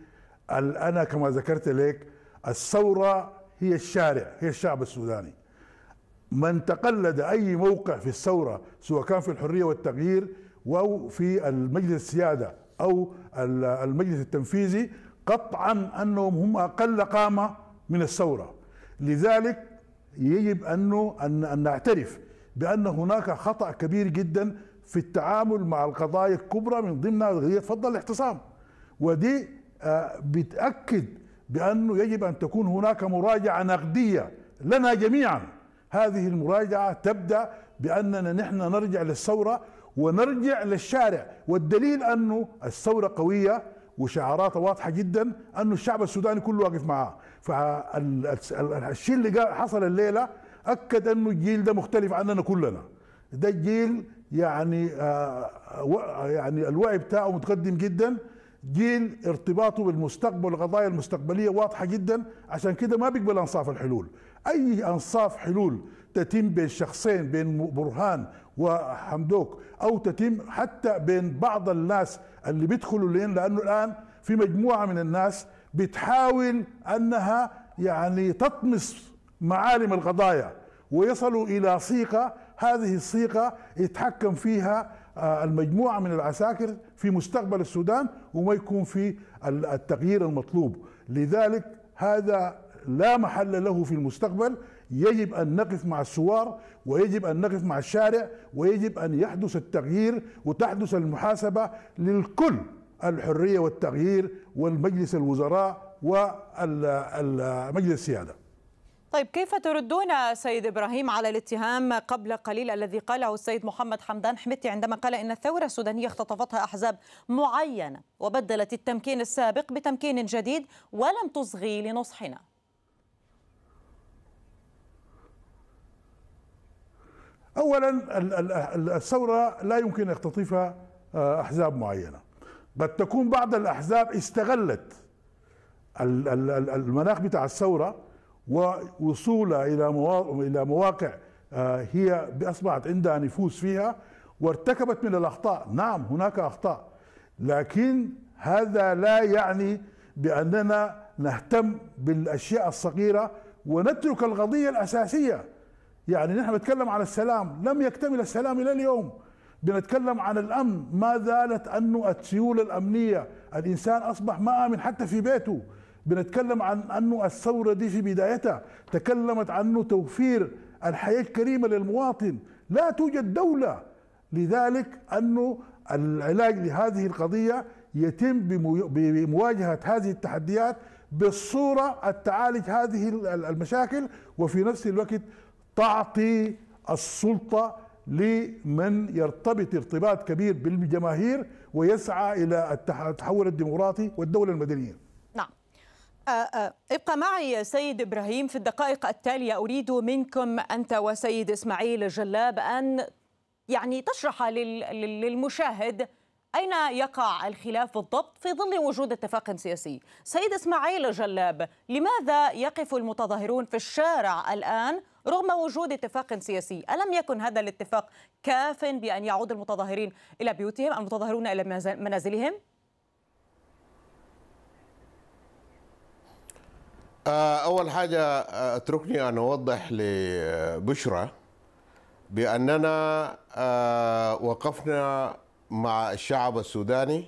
أنا كما ذكرت لك الثورة هي الشارع هي الشعب السوداني من تقلد أي موقع في الثورة سواء كان في الحرية والتغيير أو في المجلس السيادة أو المجلس التنفيذي قطعا أنهم هم أقل قامة من الثورة لذلك يجب أنه أن نعترف بأن هناك خطأ كبير جدا في التعامل مع القضايا الكبرى من ضمنها قضية فضل الاعتصام ودي آه، بتأكد بأنه يجب أن تكون هناك مراجعة نقدية لنا جميعا هذه المراجعة تبدأ بأننا نحن نرجع للثورة ونرجع للشارع والدليل أنه الثورة قوية وشعاراتها واضحة جدا أنه الشعب السوداني كله واقف معاه فالشيء اللي حصل الليلة أكد أنه الجيل ده مختلف عننا كلنا ده الجيل يعني آه يعني الوعي بتاعه متقدم جدا جيل ارتباطه بالمستقبل والقضايا المستقبليه واضحه جدا عشان كده ما بيقبل انصاف الحلول اي انصاف حلول تتم بين شخصين بين برهان وحمدوك او تتم حتى بين بعض الناس اللي بيدخلوا لين لانه الان في مجموعه من الناس بتحاول انها يعني تطمس معالم القضايا ويصلوا الى صيغه هذه الصيغه يتحكم فيها آه، المجموعه من العساكر في مستقبل السودان وما يكون في التغيير المطلوب لذلك هذا لا محل له في المستقبل يجب أن نقف مع الثوار ويجب أن نقف مع الشارع ويجب أن يحدث التغيير وتحدث المحاسبة للكل الحرية والتغيير والمجلس الوزراء ومجلس السيادة طيب كيف تردون سيد إبراهيم على الاتهام قبل قليل الذي قاله السيد محمد حمدان حمتي عندما قال إن الثورة السودانية اختطفتها أحزاب معينة وبدلت التمكين السابق بتمكين جديد ولم تصغي لنصحنا اولا الثوره لا يمكن يختطفها آه، احزاب معينه قد تكون بعض الاحزاب استغلت المناخ بتاع الثوره ووصول الى الى مواقع آه، هي اصبحت عندها نفوذ فيها وارتكبت من الاخطاء نعم هناك اخطاء لكن هذا لا يعني باننا نهتم بالاشياء الصغيره ونترك القضيه الاساسيه يعني نحن نتكلم عن السلام لم يكتمل السلام إلى اليوم بنتكلم عن الأمن ما زالت أنه السيولة الأمنية الإنسان أصبح ما آمن حتى في بيته بنتكلم عن أنه الثورة دي في بدايتها تكلمت عنه توفير الحياة الكريمة للمواطن لا توجد دولة لذلك أنه العلاج لهذه القضية يتم بمواجهة هذه التحديات بالصورة التعالج هذه المشاكل وفي نفس الوقت تعطي السلطة لمن يرتبط ارتباط كبير بالجماهير ويسعى إلى التحول الديمقراطي والدولة المدنية نعم آه، آه. ابقى معي سيد إبراهيم في الدقائق التالية أريد منكم أنت وسيد إسماعيل الجلاب أن يعني تشرح للمشاهد أين يقع الخلاف بالضبط في ظل وجود اتفاق سياسي؟ سيد إسماعيل جلاب لماذا يقف المتظاهرون في الشارع الآن رغم وجود اتفاق سياسي ألم يكن هذا الاتفاق كاف بأن يعود المتظاهرين إلى بيوتهم المتظاهرون إلى منازلهم؟ آه، أول حاجة آه، اتركني أن أوضح لبشرى بأننا آه، وقفنا مع الشعب السوداني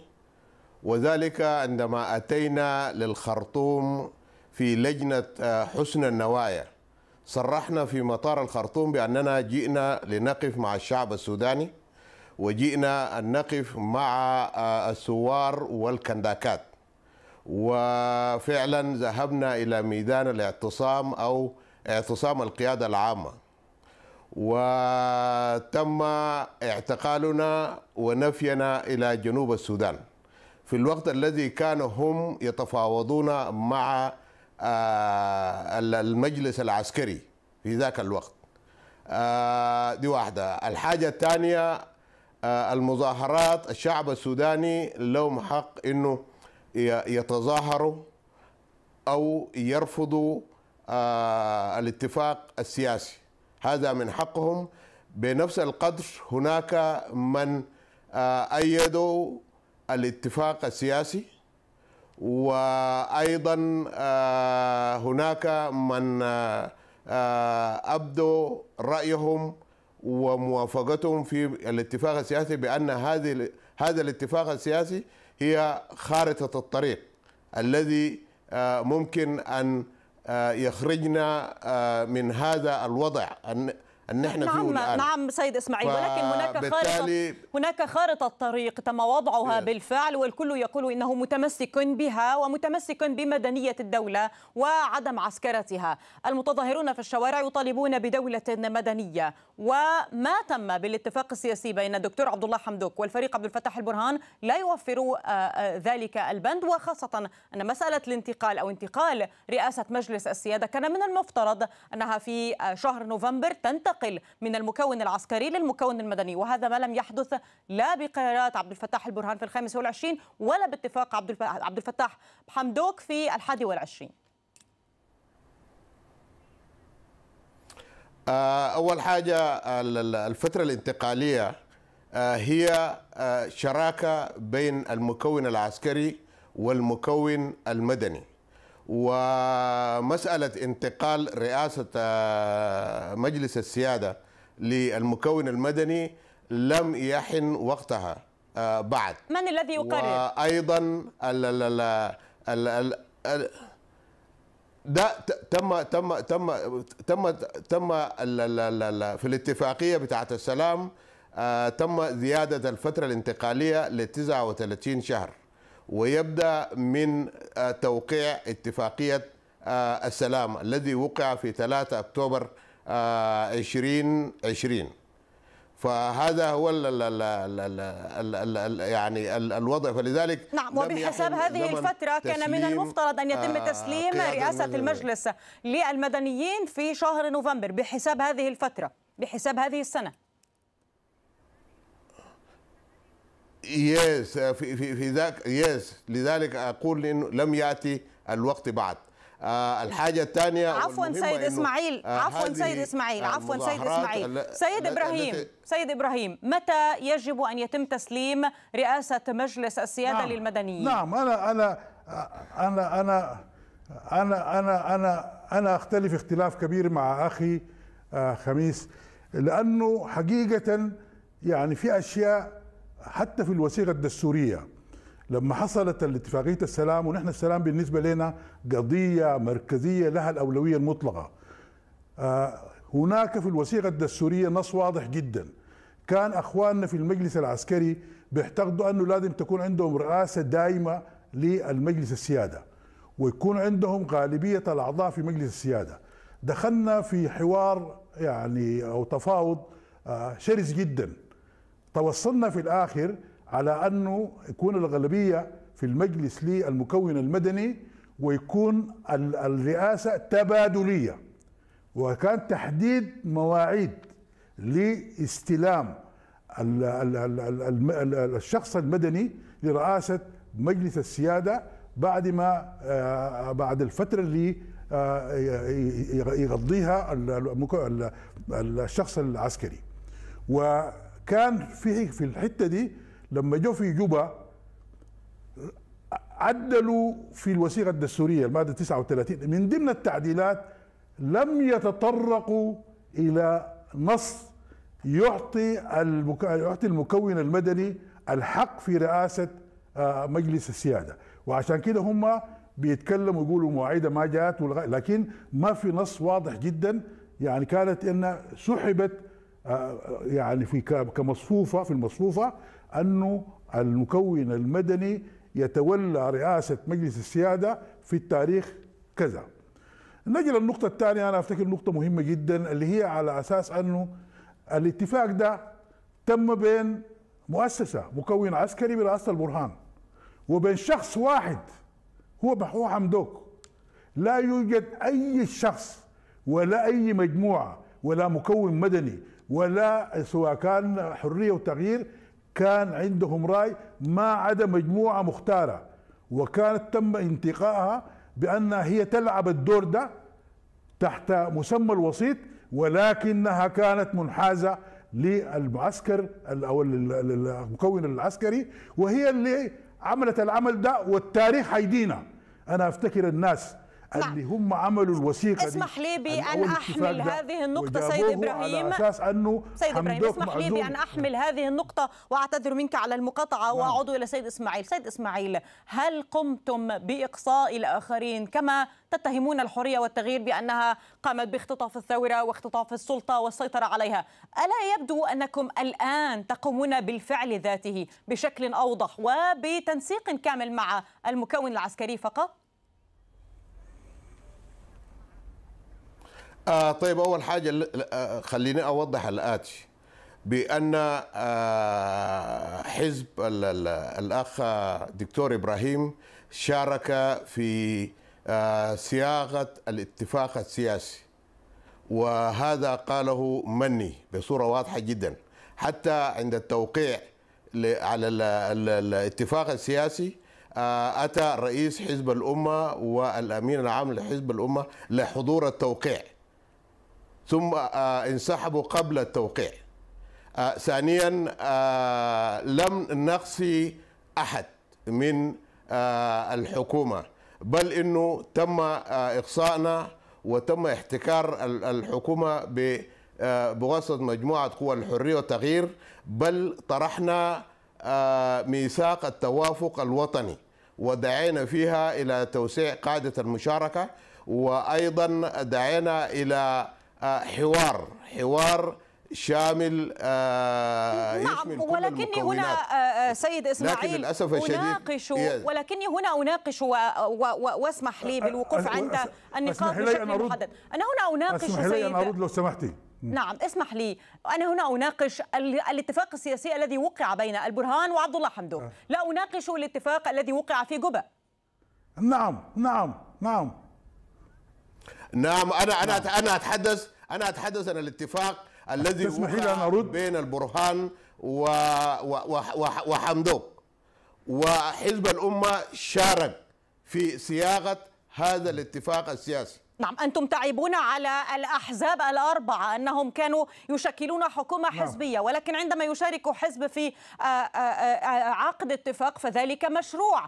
وذلك عندما أتينا للخرطوم في لجنة حسن النوايا صرحنا في مطار الخرطوم بأننا جئنا لنقف مع الشعب السوداني وجئنا أن نقف مع آه، الثوار والكنداكات وفعلا ذهبنا إلى ميدان الاعتصام أو اعتصام القيادة العامة وتم اعتقالنا ونفينا إلى جنوب السودان في الوقت الذي كانوا هم يتفاوضون مع آه، المجلس العسكري في ذاك الوقت آه، دي واحدة الحاجة الثانية آه، المظاهرات الشعب السوداني لهم حق انه يتظاهروا او يرفضوا الاتفاق السياسي هذا من حقهم بنفس القدر هناك من ايدوا الاتفاق السياسي وايضا آه، هناك من آه، ابدوا رايهم وموافقتهم في الاتفاق السياسي بان هذه هذا الاتفاق السياسي هي خارطه الطريق الذي آه، ممكن ان يخرجنا من هذا الوضع ان احنا نعم فيه الآن. نعم سيد اسماعيل ولكن هناك خارطه هناك خارطه طريق تم وضعها إيه. بالفعل والكل يقول انه متمسك بها ومتمسك بمدنيه الدوله وعدم عسكرتها المتظاهرون في الشوارع يطالبون بدوله مدنيه وما تم بالاتفاق السياسي بين الدكتور عبد الله حمدوك والفريق عبد الفتاح البرهان لا يوفر آه، آه، ذلك البند وخاصه ان مساله الانتقال او انتقال رئاسه مجلس السياده كان من المفترض انها في آه، شهر نوفمبر تنتقل ينتقل من المكون العسكري للمكون المدني وهذا ما لم يحدث لا بقرارات عبد الفتاح البرهان في الخامس والعشرين ولا باتفاق عبد الفتاح حمدوك في الحادي والعشرين آه، أول حاجة آه، الفترة الانتقالية آه، هي شراكة بين المكون العسكري والمكون المدني ومسألة انتقال رئاسة آه، مجلس السيادة للمكون المدني لم يحن وقتها آه، بعد من الذي يقرر؟ وأيضا ال ال ال ال ده تم تم تم تم تم في الاتفاقيه بتاعه السلام آه، تم زياده الفتره الانتقاليه ل 39 شهر ويبدأ من آه، توقيع اتفاقية آه، السلام الذي وقع في 3 أكتوبر 2020 آه، فهذا هو ال ال ال ال الـ الـ يعني الوضع فلذلك نعم وبحساب هذه الفتره كان من المفترض ان يتم تسليم رئاسه المجلس للمدنيين في شهر نوفمبر بحساب هذه الفتره بحساب هذه السنه يس uh, في في في ذاك يس لذلك اقول انه لم ياتي الوقت بعد آه، الحاجه الثانيه عفوا آه، سيد اسماعيل عفوا سيد اسماعيل عفوا سيد اسماعيل سيد ابراهيم سيد ابراهيم متى يجب ان يتم تسليم رئاسه مجلس السياده نعم للمدنيين نعم انا انا انا انا انا انا انا, أنا اختلف اختلاف كبير مع اخي آه، خميس لانه حقيقه يعني في اشياء حتى في الوثيقه الدستوريه لما حصلت الاتفاقيه السلام ونحن السلام بالنسبه لنا قضيه مركزيه لها الاولويه المطلقه آه، هناك في الوثيقه الدستوريه نص واضح جدا كان اخواننا في المجلس العسكري بيعتقدوا انه لازم تكون عندهم رئاسه دائمه للمجلس السياده ويكون عندهم غالبيه الاعضاء في مجلس السياده دخلنا في حوار يعني او تفاوض آه، شرس جدا توصلنا في الآخر على أنه يكون الاغلبيه في المجلس للمكون المدني ويكون الرئاسة تبادلية وكان تحديد مواعيد لاستلام الشخص المدني لرئاسة مجلس السيادة بعد ما آه، بعد الفترة اللي آه، يغضيها الشخص العسكري و كان في في الحته دي لما جو في جوبا عدلوا في الوثيقه الدستوريه الماده 39 من ضمن التعديلات لم يتطرقوا الى نص يعطي يعطي المكون المدني الحق في رئاسه آه، مجلس السياده وعشان كده هم بيتكلموا يقولوا مواعيده ما جات لكن ما في نص واضح جدا يعني كانت ان سحبت آه، يعني في كمصفوفه في المصفوفه انه المكون المدني يتولى رئاسه مجلس السياده في التاريخ كذا. نجي للنقطه الثانيه انا افتكر نقطه مهمه جدا اللي هي على اساس انه الاتفاق ده تم بين مؤسسه مكون عسكري برئاسه البرهان وبين شخص واحد هو بحو حمدوك لا يوجد اي شخص ولا اي مجموعه ولا مكون مدني ولا سواء كان حريه وتغيير كان عندهم راي ما عدا مجموعه مختاره وكانت تم انتقائها بانها هي تلعب الدور ده تحت مسمى الوسيط ولكنها كانت منحازه للمعسكر او المكون العسكري وهي اللي عملت العمل ده والتاريخ هيدينا انا افتكر الناس نعم. اللي هم عملوا الوثيقه دي اسمح لي بان احمل هذه النقطه سيد ابراهيم على اساس انه سيد ابراهيم اسمح لي بان احمل هذه النقطه واعتذر منك على المقاطعه نعم. واعود الى سيد اسماعيل سيد اسماعيل هل قمتم باقصاء الاخرين كما تتهمون الحريه والتغيير بانها قامت باختطاف الثوره واختطاف السلطه والسيطره عليها الا يبدو انكم الان تقومون بالفعل ذاته بشكل اوضح وبتنسيق كامل مع المكون العسكري فقط آه طيب اول حاجه آه، خليني اوضح الاتي بان آه، حزب الاخ دكتور ابراهيم شارك في آه، صياغه الاتفاق السياسي وهذا قاله مني بصوره واضحه جدا حتى عند التوقيع على الاتفاق السياسي اتى رئيس حزب الامه والامين العام لحزب الامه لحضور التوقيع ثم آه، آه، انسحبوا قبل التوقيع آه، ثانيا لم نقصي أحد من الحكومة بل أنه تم إقصائنا وتم احتكار الحكومة بواسطة مجموعة قوى الحرية والتغيير بل طرحنا ميثاق التوافق الوطني ودعينا فيها إلى توسيع قاعدة المشاركة وأيضا دعينا إلى آه، حوار حوار شامل يشمل آه، نعم، ولكني كل هنا آه، سيد اسماعيل لكن للاسف اناقش ولكني هنا اناقش واسمح لي بالوقوف عند النقاط بشكل محدد انا هنا اناقش اسمح لي ان ارد لو سمحتي نعم اسمح لي أنا هنا أناقش الاتفاق السياسي الذي وقع بين البرهان وعبد الله حمدوك لا أناقش الاتفاق الذي وقع في جوبا نعم نعم نعم نعم انا انا نعم. انا اتحدث انا اتحدث عن الاتفاق الذي وقع بين البرهان و... و... و... وحمدوك وحزب الامه شارك في صياغه هذا الاتفاق السياسي نعم أنتم تعيبون على الأحزاب الأربعة أنهم كانوا يشكلون حكومة نعم. حزبية ولكن عندما يشارك حزب في عقد اتفاق فذلك مشروع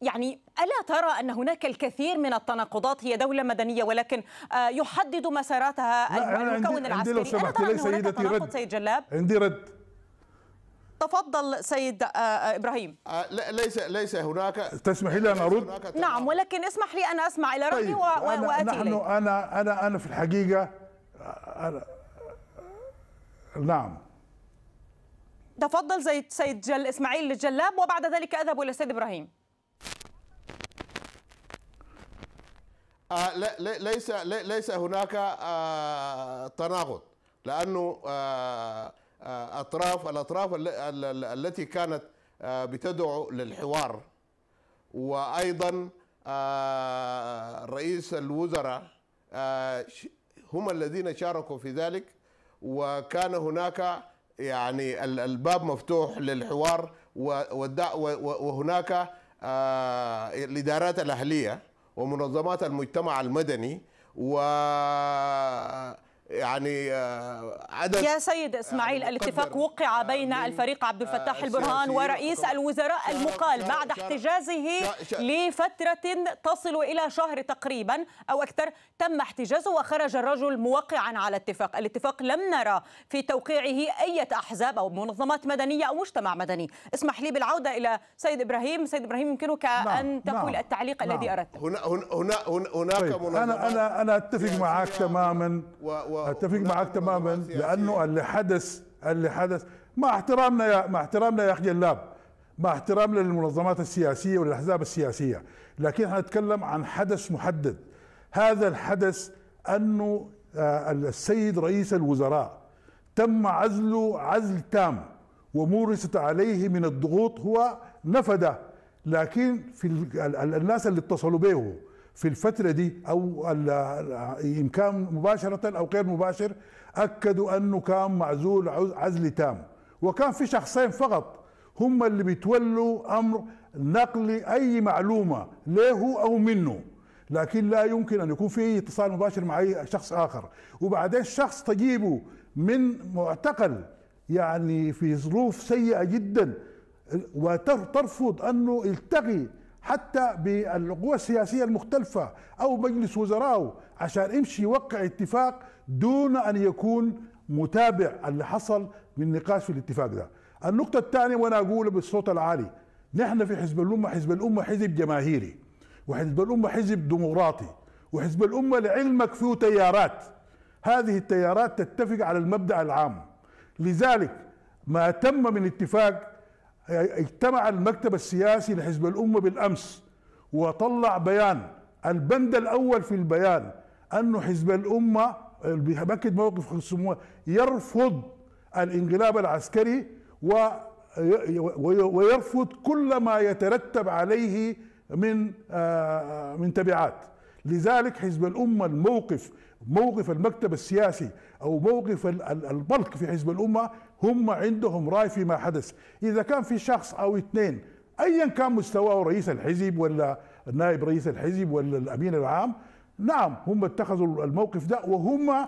يعني ألا ترى أن هناك الكثير من التناقضات هي دولة مدنية ولكن آه، يحدد مساراتها المكون العسكري عندي لو ألا ترى أن هناك سيد جلاب عندي رد تفضل سيد آه، آه، ابراهيم ليس ليس هناك تسمح لي ان ارد نعم ولكن اسمح لي ان اسمع الى طيب. رايي واتي نحن إليه. انا انا انا في الحقيقه أنا نعم تفضل سيد سيد جل اسماعيل الجلاب وبعد ذلك اذهب الى السيد ابراهيم آه ليس ليس هناك آه تناقض لانه آه،, آه اطراف الاطراف التي كانت آه، بتدعو للحوار وايضا آه، رئيس الوزراء هم الذين شاركوا في ذلك وكان هناك يعني الباب مفتوح للحوار وهناك الادارات الاهليه ومنظمات المجتمع المدني و يعني آه، عدد يا سيد اسماعيل يعني الاتفاق وقع آه، بين الفريق عبد آه، الفتاح البرهان ورئيس الوزراء شهر المقال شهر بعد شهر احتجازه لفتره تصل الى شهر تقريبا او اكثر تم احتجازه وخرج الرجل موقعا على اتفاق، الاتفاق لم نرى في توقيعه اي احزاب او منظمات مدنيه او مجتمع مدني، اسمح لي بالعوده الى سيد ابراهيم، سيد ابراهيم يمكنك نعم، ان نعم، تقول نعم. التعليق نعم. الذي اردته هنا هنا هناك طيب، انا انا انا اتفق معك تماما و... و... اتفق معك تماما لانه اللي حدث اللي حدث مع احترامنا يا مع احترامنا يا اخ جلاب مع احترامنا للمنظمات السياسيه والاحزاب السياسيه لكن هنتكلم عن حدث محدد هذا الحدث انه آه، السيد رئيس الوزراء تم عزله عزل تام ومورست عليه من الضغوط هو نفده لكن في الناس اللي اتصلوا به في الفترة دي أو إن كان مباشرة أو غير مباشر أكدوا أنه كان معزول عزل تام وكان في شخصين فقط هم اللي بيتولوا أمر نقل أي معلومة له أو منه لكن لا يمكن أن يكون في اتصال مباشر مع أي شخص آخر وبعدين شخص تجيبه من معتقل يعني في ظروف سيئة جدا وترفض أنه يلتقي حتى بالقوى السياسيه المختلفه او مجلس وزرائه عشان يمشي يوقع اتفاق دون ان يكون متابع اللي حصل من نقاش في الاتفاق ده. النقطه الثانيه وانا اقولها بالصوت العالي نحن في حزب الامه حزب الامه حزب جماهيري وحزب الامه حزب ديمقراطي وحزب الامه لعلمك فيه تيارات هذه التيارات تتفق على المبدا العام لذلك ما تم من اتفاق اجتمع المكتب السياسي لحزب الأمة بالأمس وطلع بيان البند الأول في البيان أنه حزب الأمة بأكد موقف سموه يرفض الانقلاب العسكري ويرفض كل ما يترتب عليه من آه، آه، من تبعات لذلك حزب الأمة الموقف موقف المكتب السياسي او موقف البلق في حزب الامه هم عندهم راي فيما حدث اذا كان في شخص او اثنين ايا كان مستواه رئيس الحزب ولا نائب رئيس الحزب ولا الامين العام نعم هم اتخذوا الموقف ده وهم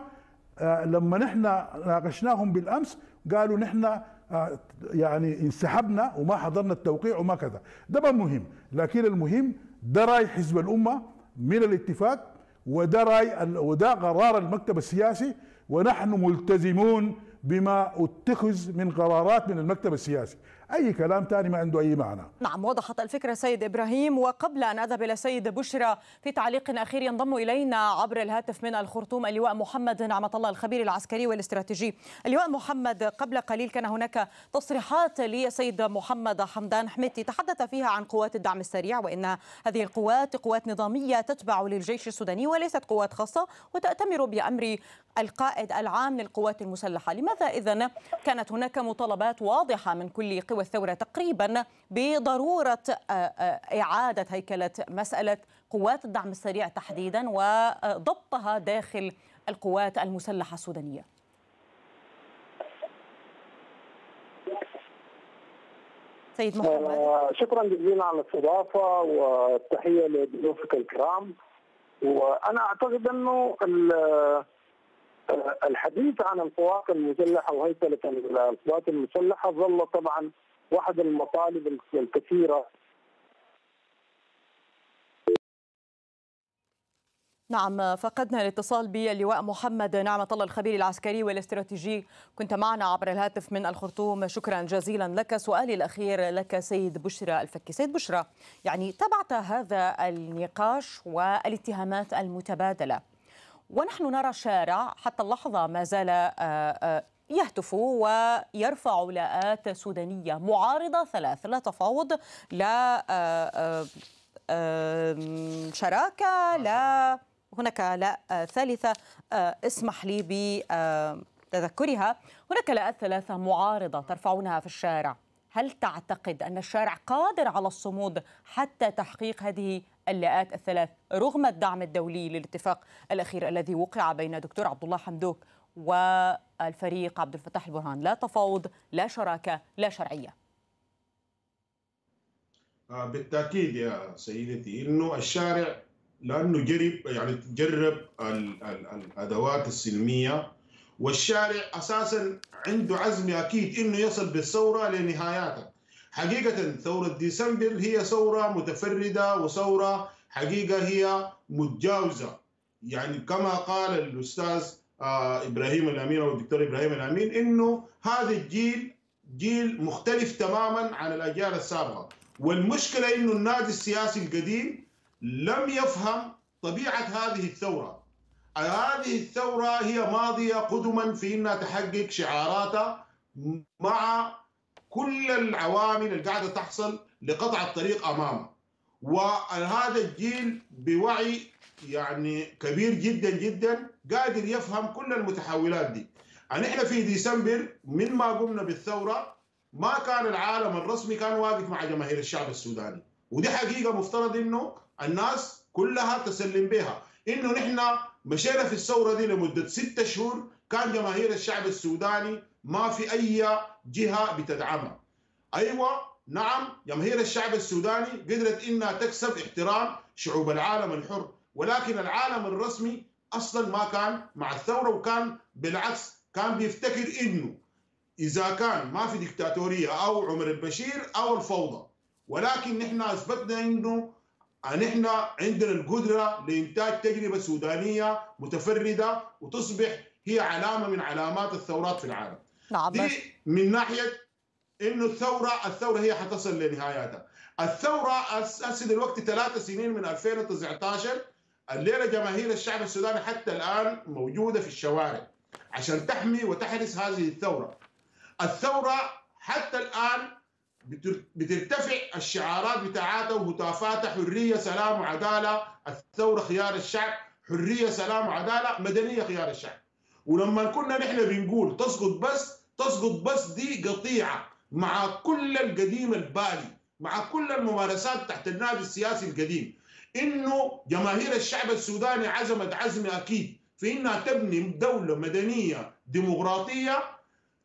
آه، لما نحن ناقشناهم بالامس قالوا نحن آه، يعني انسحبنا وما حضرنا التوقيع وما كذا ده مهم لكن المهم ده راي حزب الامه من الاتفاق وده رأي وده قرار المكتب السياسي ونحن ملتزمون بما اتخذ من قرارات من المكتب السياسي اي كلام ثاني ما عنده اي معنى نعم وضحت الفكره سيد ابراهيم وقبل ان اذهب الى سيد بشرى في تعليق اخير ينضم الينا عبر الهاتف من الخرطوم اللواء محمد نعمه الله الخبير العسكري والاستراتيجي اللواء محمد قبل قليل كان هناك تصريحات لسيد محمد حمدان حميتي تحدث فيها عن قوات الدعم السريع وان هذه القوات قوات نظاميه تتبع للجيش السوداني وليست قوات خاصه وتأتمر بأمر القائد العام للقوات المسلحه لماذا اذا كانت هناك مطالبات واضحه من كل قوى والثورة الثورة تقريبا بضرورة آه، آه، إعادة هيكلة مسألة قوات الدعم السريع تحديدا وضبطها داخل القوات المسلحة السودانية سيد آه، محمد شكرا جزيلا على الاستضافة والتحية لضيوفك الكرام وانا اعتقد انه الحديث عن القوات المسلحه وهيكله القوات المسلحه ظل طبعا واحد المطالب الكثيره نعم فقدنا الاتصال باللواء محمد نعمة الله الخبير العسكري والاستراتيجي كنت معنا عبر الهاتف من الخرطوم شكرا جزيلا لك سؤالي الأخير لك سيد بشرى الفكي سيد بشرى يعني تبعت هذا النقاش والاتهامات المتبادلة ونحن نرى شارع حتى اللحظة ما زال آه، آه، يهتف ويرفع لاءات سودانية معارضة ثلاث لا تفاوض لا آه، آه، شراكة لا هناك لا آه، ثالثة اسمح لي بتذكرها هناك لا ثلاثة معارضة ترفعونها في الشارع هل تعتقد أن الشارع قادر على الصمود حتى تحقيق هذه اللاءات الثلاث رغم الدعم الدولي للاتفاق الأخير الذي وقع بين دكتور عبد الله حمدوك والفريق عبد الفتاح البرهان لا تفاوض لا شراكة لا شرعية آه، بالتأكيد يا سيدتي أنه الشارع لأنه جرب يعني جرب الأدوات السلمية والشارع أساسا عنده عزم أكيد أنه يصل بالثورة لنهاياتها حقيقة ثورة ديسمبر هي ثورة متفردة وثورة حقيقة هي متجاوزة يعني كما قال الأستاذ آه، ابراهيم الامين او الدكتور ابراهيم الامين انه هذا الجيل جيل مختلف تماما عن الاجيال السابقه والمشكله انه النادي السياسي القديم لم يفهم طبيعه هذه الثوره هذه الثوره هي ماضيه قدما في انها تحقق شعاراتها مع كل العوامل اللي قاعده تحصل لقطع الطريق امامه وهذا الجيل بوعي يعني كبير جدا جدا قادر يفهم كل المتحولات دي يعني احنا في ديسمبر من ما قمنا بالثوره ما كان العالم الرسمي كان واقف مع جماهير الشعب السوداني ودي حقيقه مفترض انه الناس كلها تسلم بها انه نحن مشينا في الثوره دي لمده ستة شهور كان جماهير الشعب السوداني ما في اي جهه بتدعمها ايوه نعم جماهير الشعب السوداني قدرت انها تكسب احترام شعوب العالم الحر ولكن العالم الرسمي اصلا ما كان مع الثوره وكان بالعكس كان بيفتكر انه اذا كان ما في دكتاتوريه او عمر البشير او الفوضى ولكن نحن اثبتنا انه نحن عندنا القدره لانتاج تجربه سودانيه متفرده وتصبح هي علامه من علامات الثورات في العالم. نعم دي من ناحيه انه الثوره الثوره هي حتصل لنهايتها. الثوره اسد الوقت ثلاثة سنين من 2019 الليله جماهير الشعب السوداني حتى الان موجوده في الشوارع عشان تحمي وتحرس هذه الثوره. الثوره حتى الان بترتفع الشعارات بتاعتها وهتافاتها حريه سلام وعداله، الثوره خيار الشعب، حريه سلام وعداله، مدنيه خيار الشعب. ولما كنا نحن بنقول تسقط بس تسقط بس دي قطيعه مع كل القديم البالي مع كل الممارسات تحت النادي السياسي القديم انه جماهير الشعب السوداني عزمت عزم اكيد في انها تبني دوله مدنيه ديمقراطيه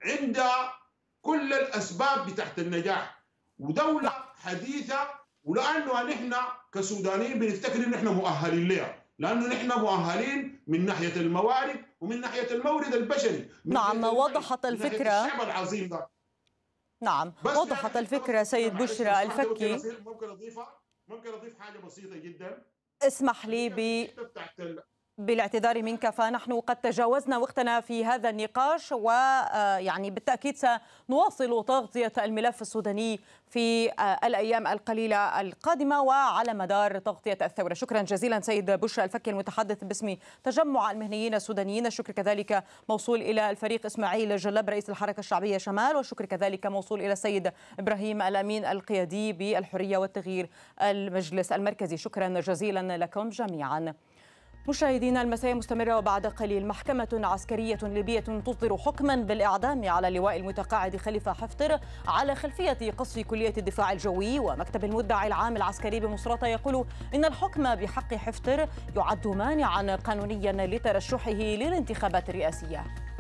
عندها كل الاسباب بتاعت النجاح ودوله حديثه ولانه نحن كسودانيين بنفتكر ان احنا مؤهلين لها لانه نحن مؤهلين من ناحيه الموارد ومن ناحيه المورد البشري نعم وضحت الفكره الشعب العظيم ده نعم وضحت يعني الفكره سيد بشرى الفكي ممكن اضيفها ممكن اضيف حاجه بسيطه جدا اسمح لي ب بالاعتذار منك فنحن قد تجاوزنا وقتنا في هذا النقاش ويعني آه، بالتأكيد سنواصل تغطية الملف السوداني في آه، الأيام القليلة القادمة وعلى مدار تغطية الثورة شكرا جزيلا سيد بشرى الفكي المتحدث باسم تجمع المهنيين السودانيين الشكر كذلك موصول إلى الفريق إسماعيل جلاب رئيس الحركة الشعبية شمال والشكر كذلك موصول إلى السيد إبراهيم الأمين القيادي بالحرية والتغيير المجلس المركزي شكرا جزيلا لكم جميعا مشاهدينا المساء مستمرة وبعد قليل محكمة عسكرية ليبية تصدر حكما بالإعدام على لواء المتقاعد خليفة حفتر على خلفية قصف كلية الدفاع الجوي ومكتب المدعي العام العسكري بمصراتة يقول إن الحكم بحق حفتر يعد مانعا قانونيا لترشحه للانتخابات الرئاسية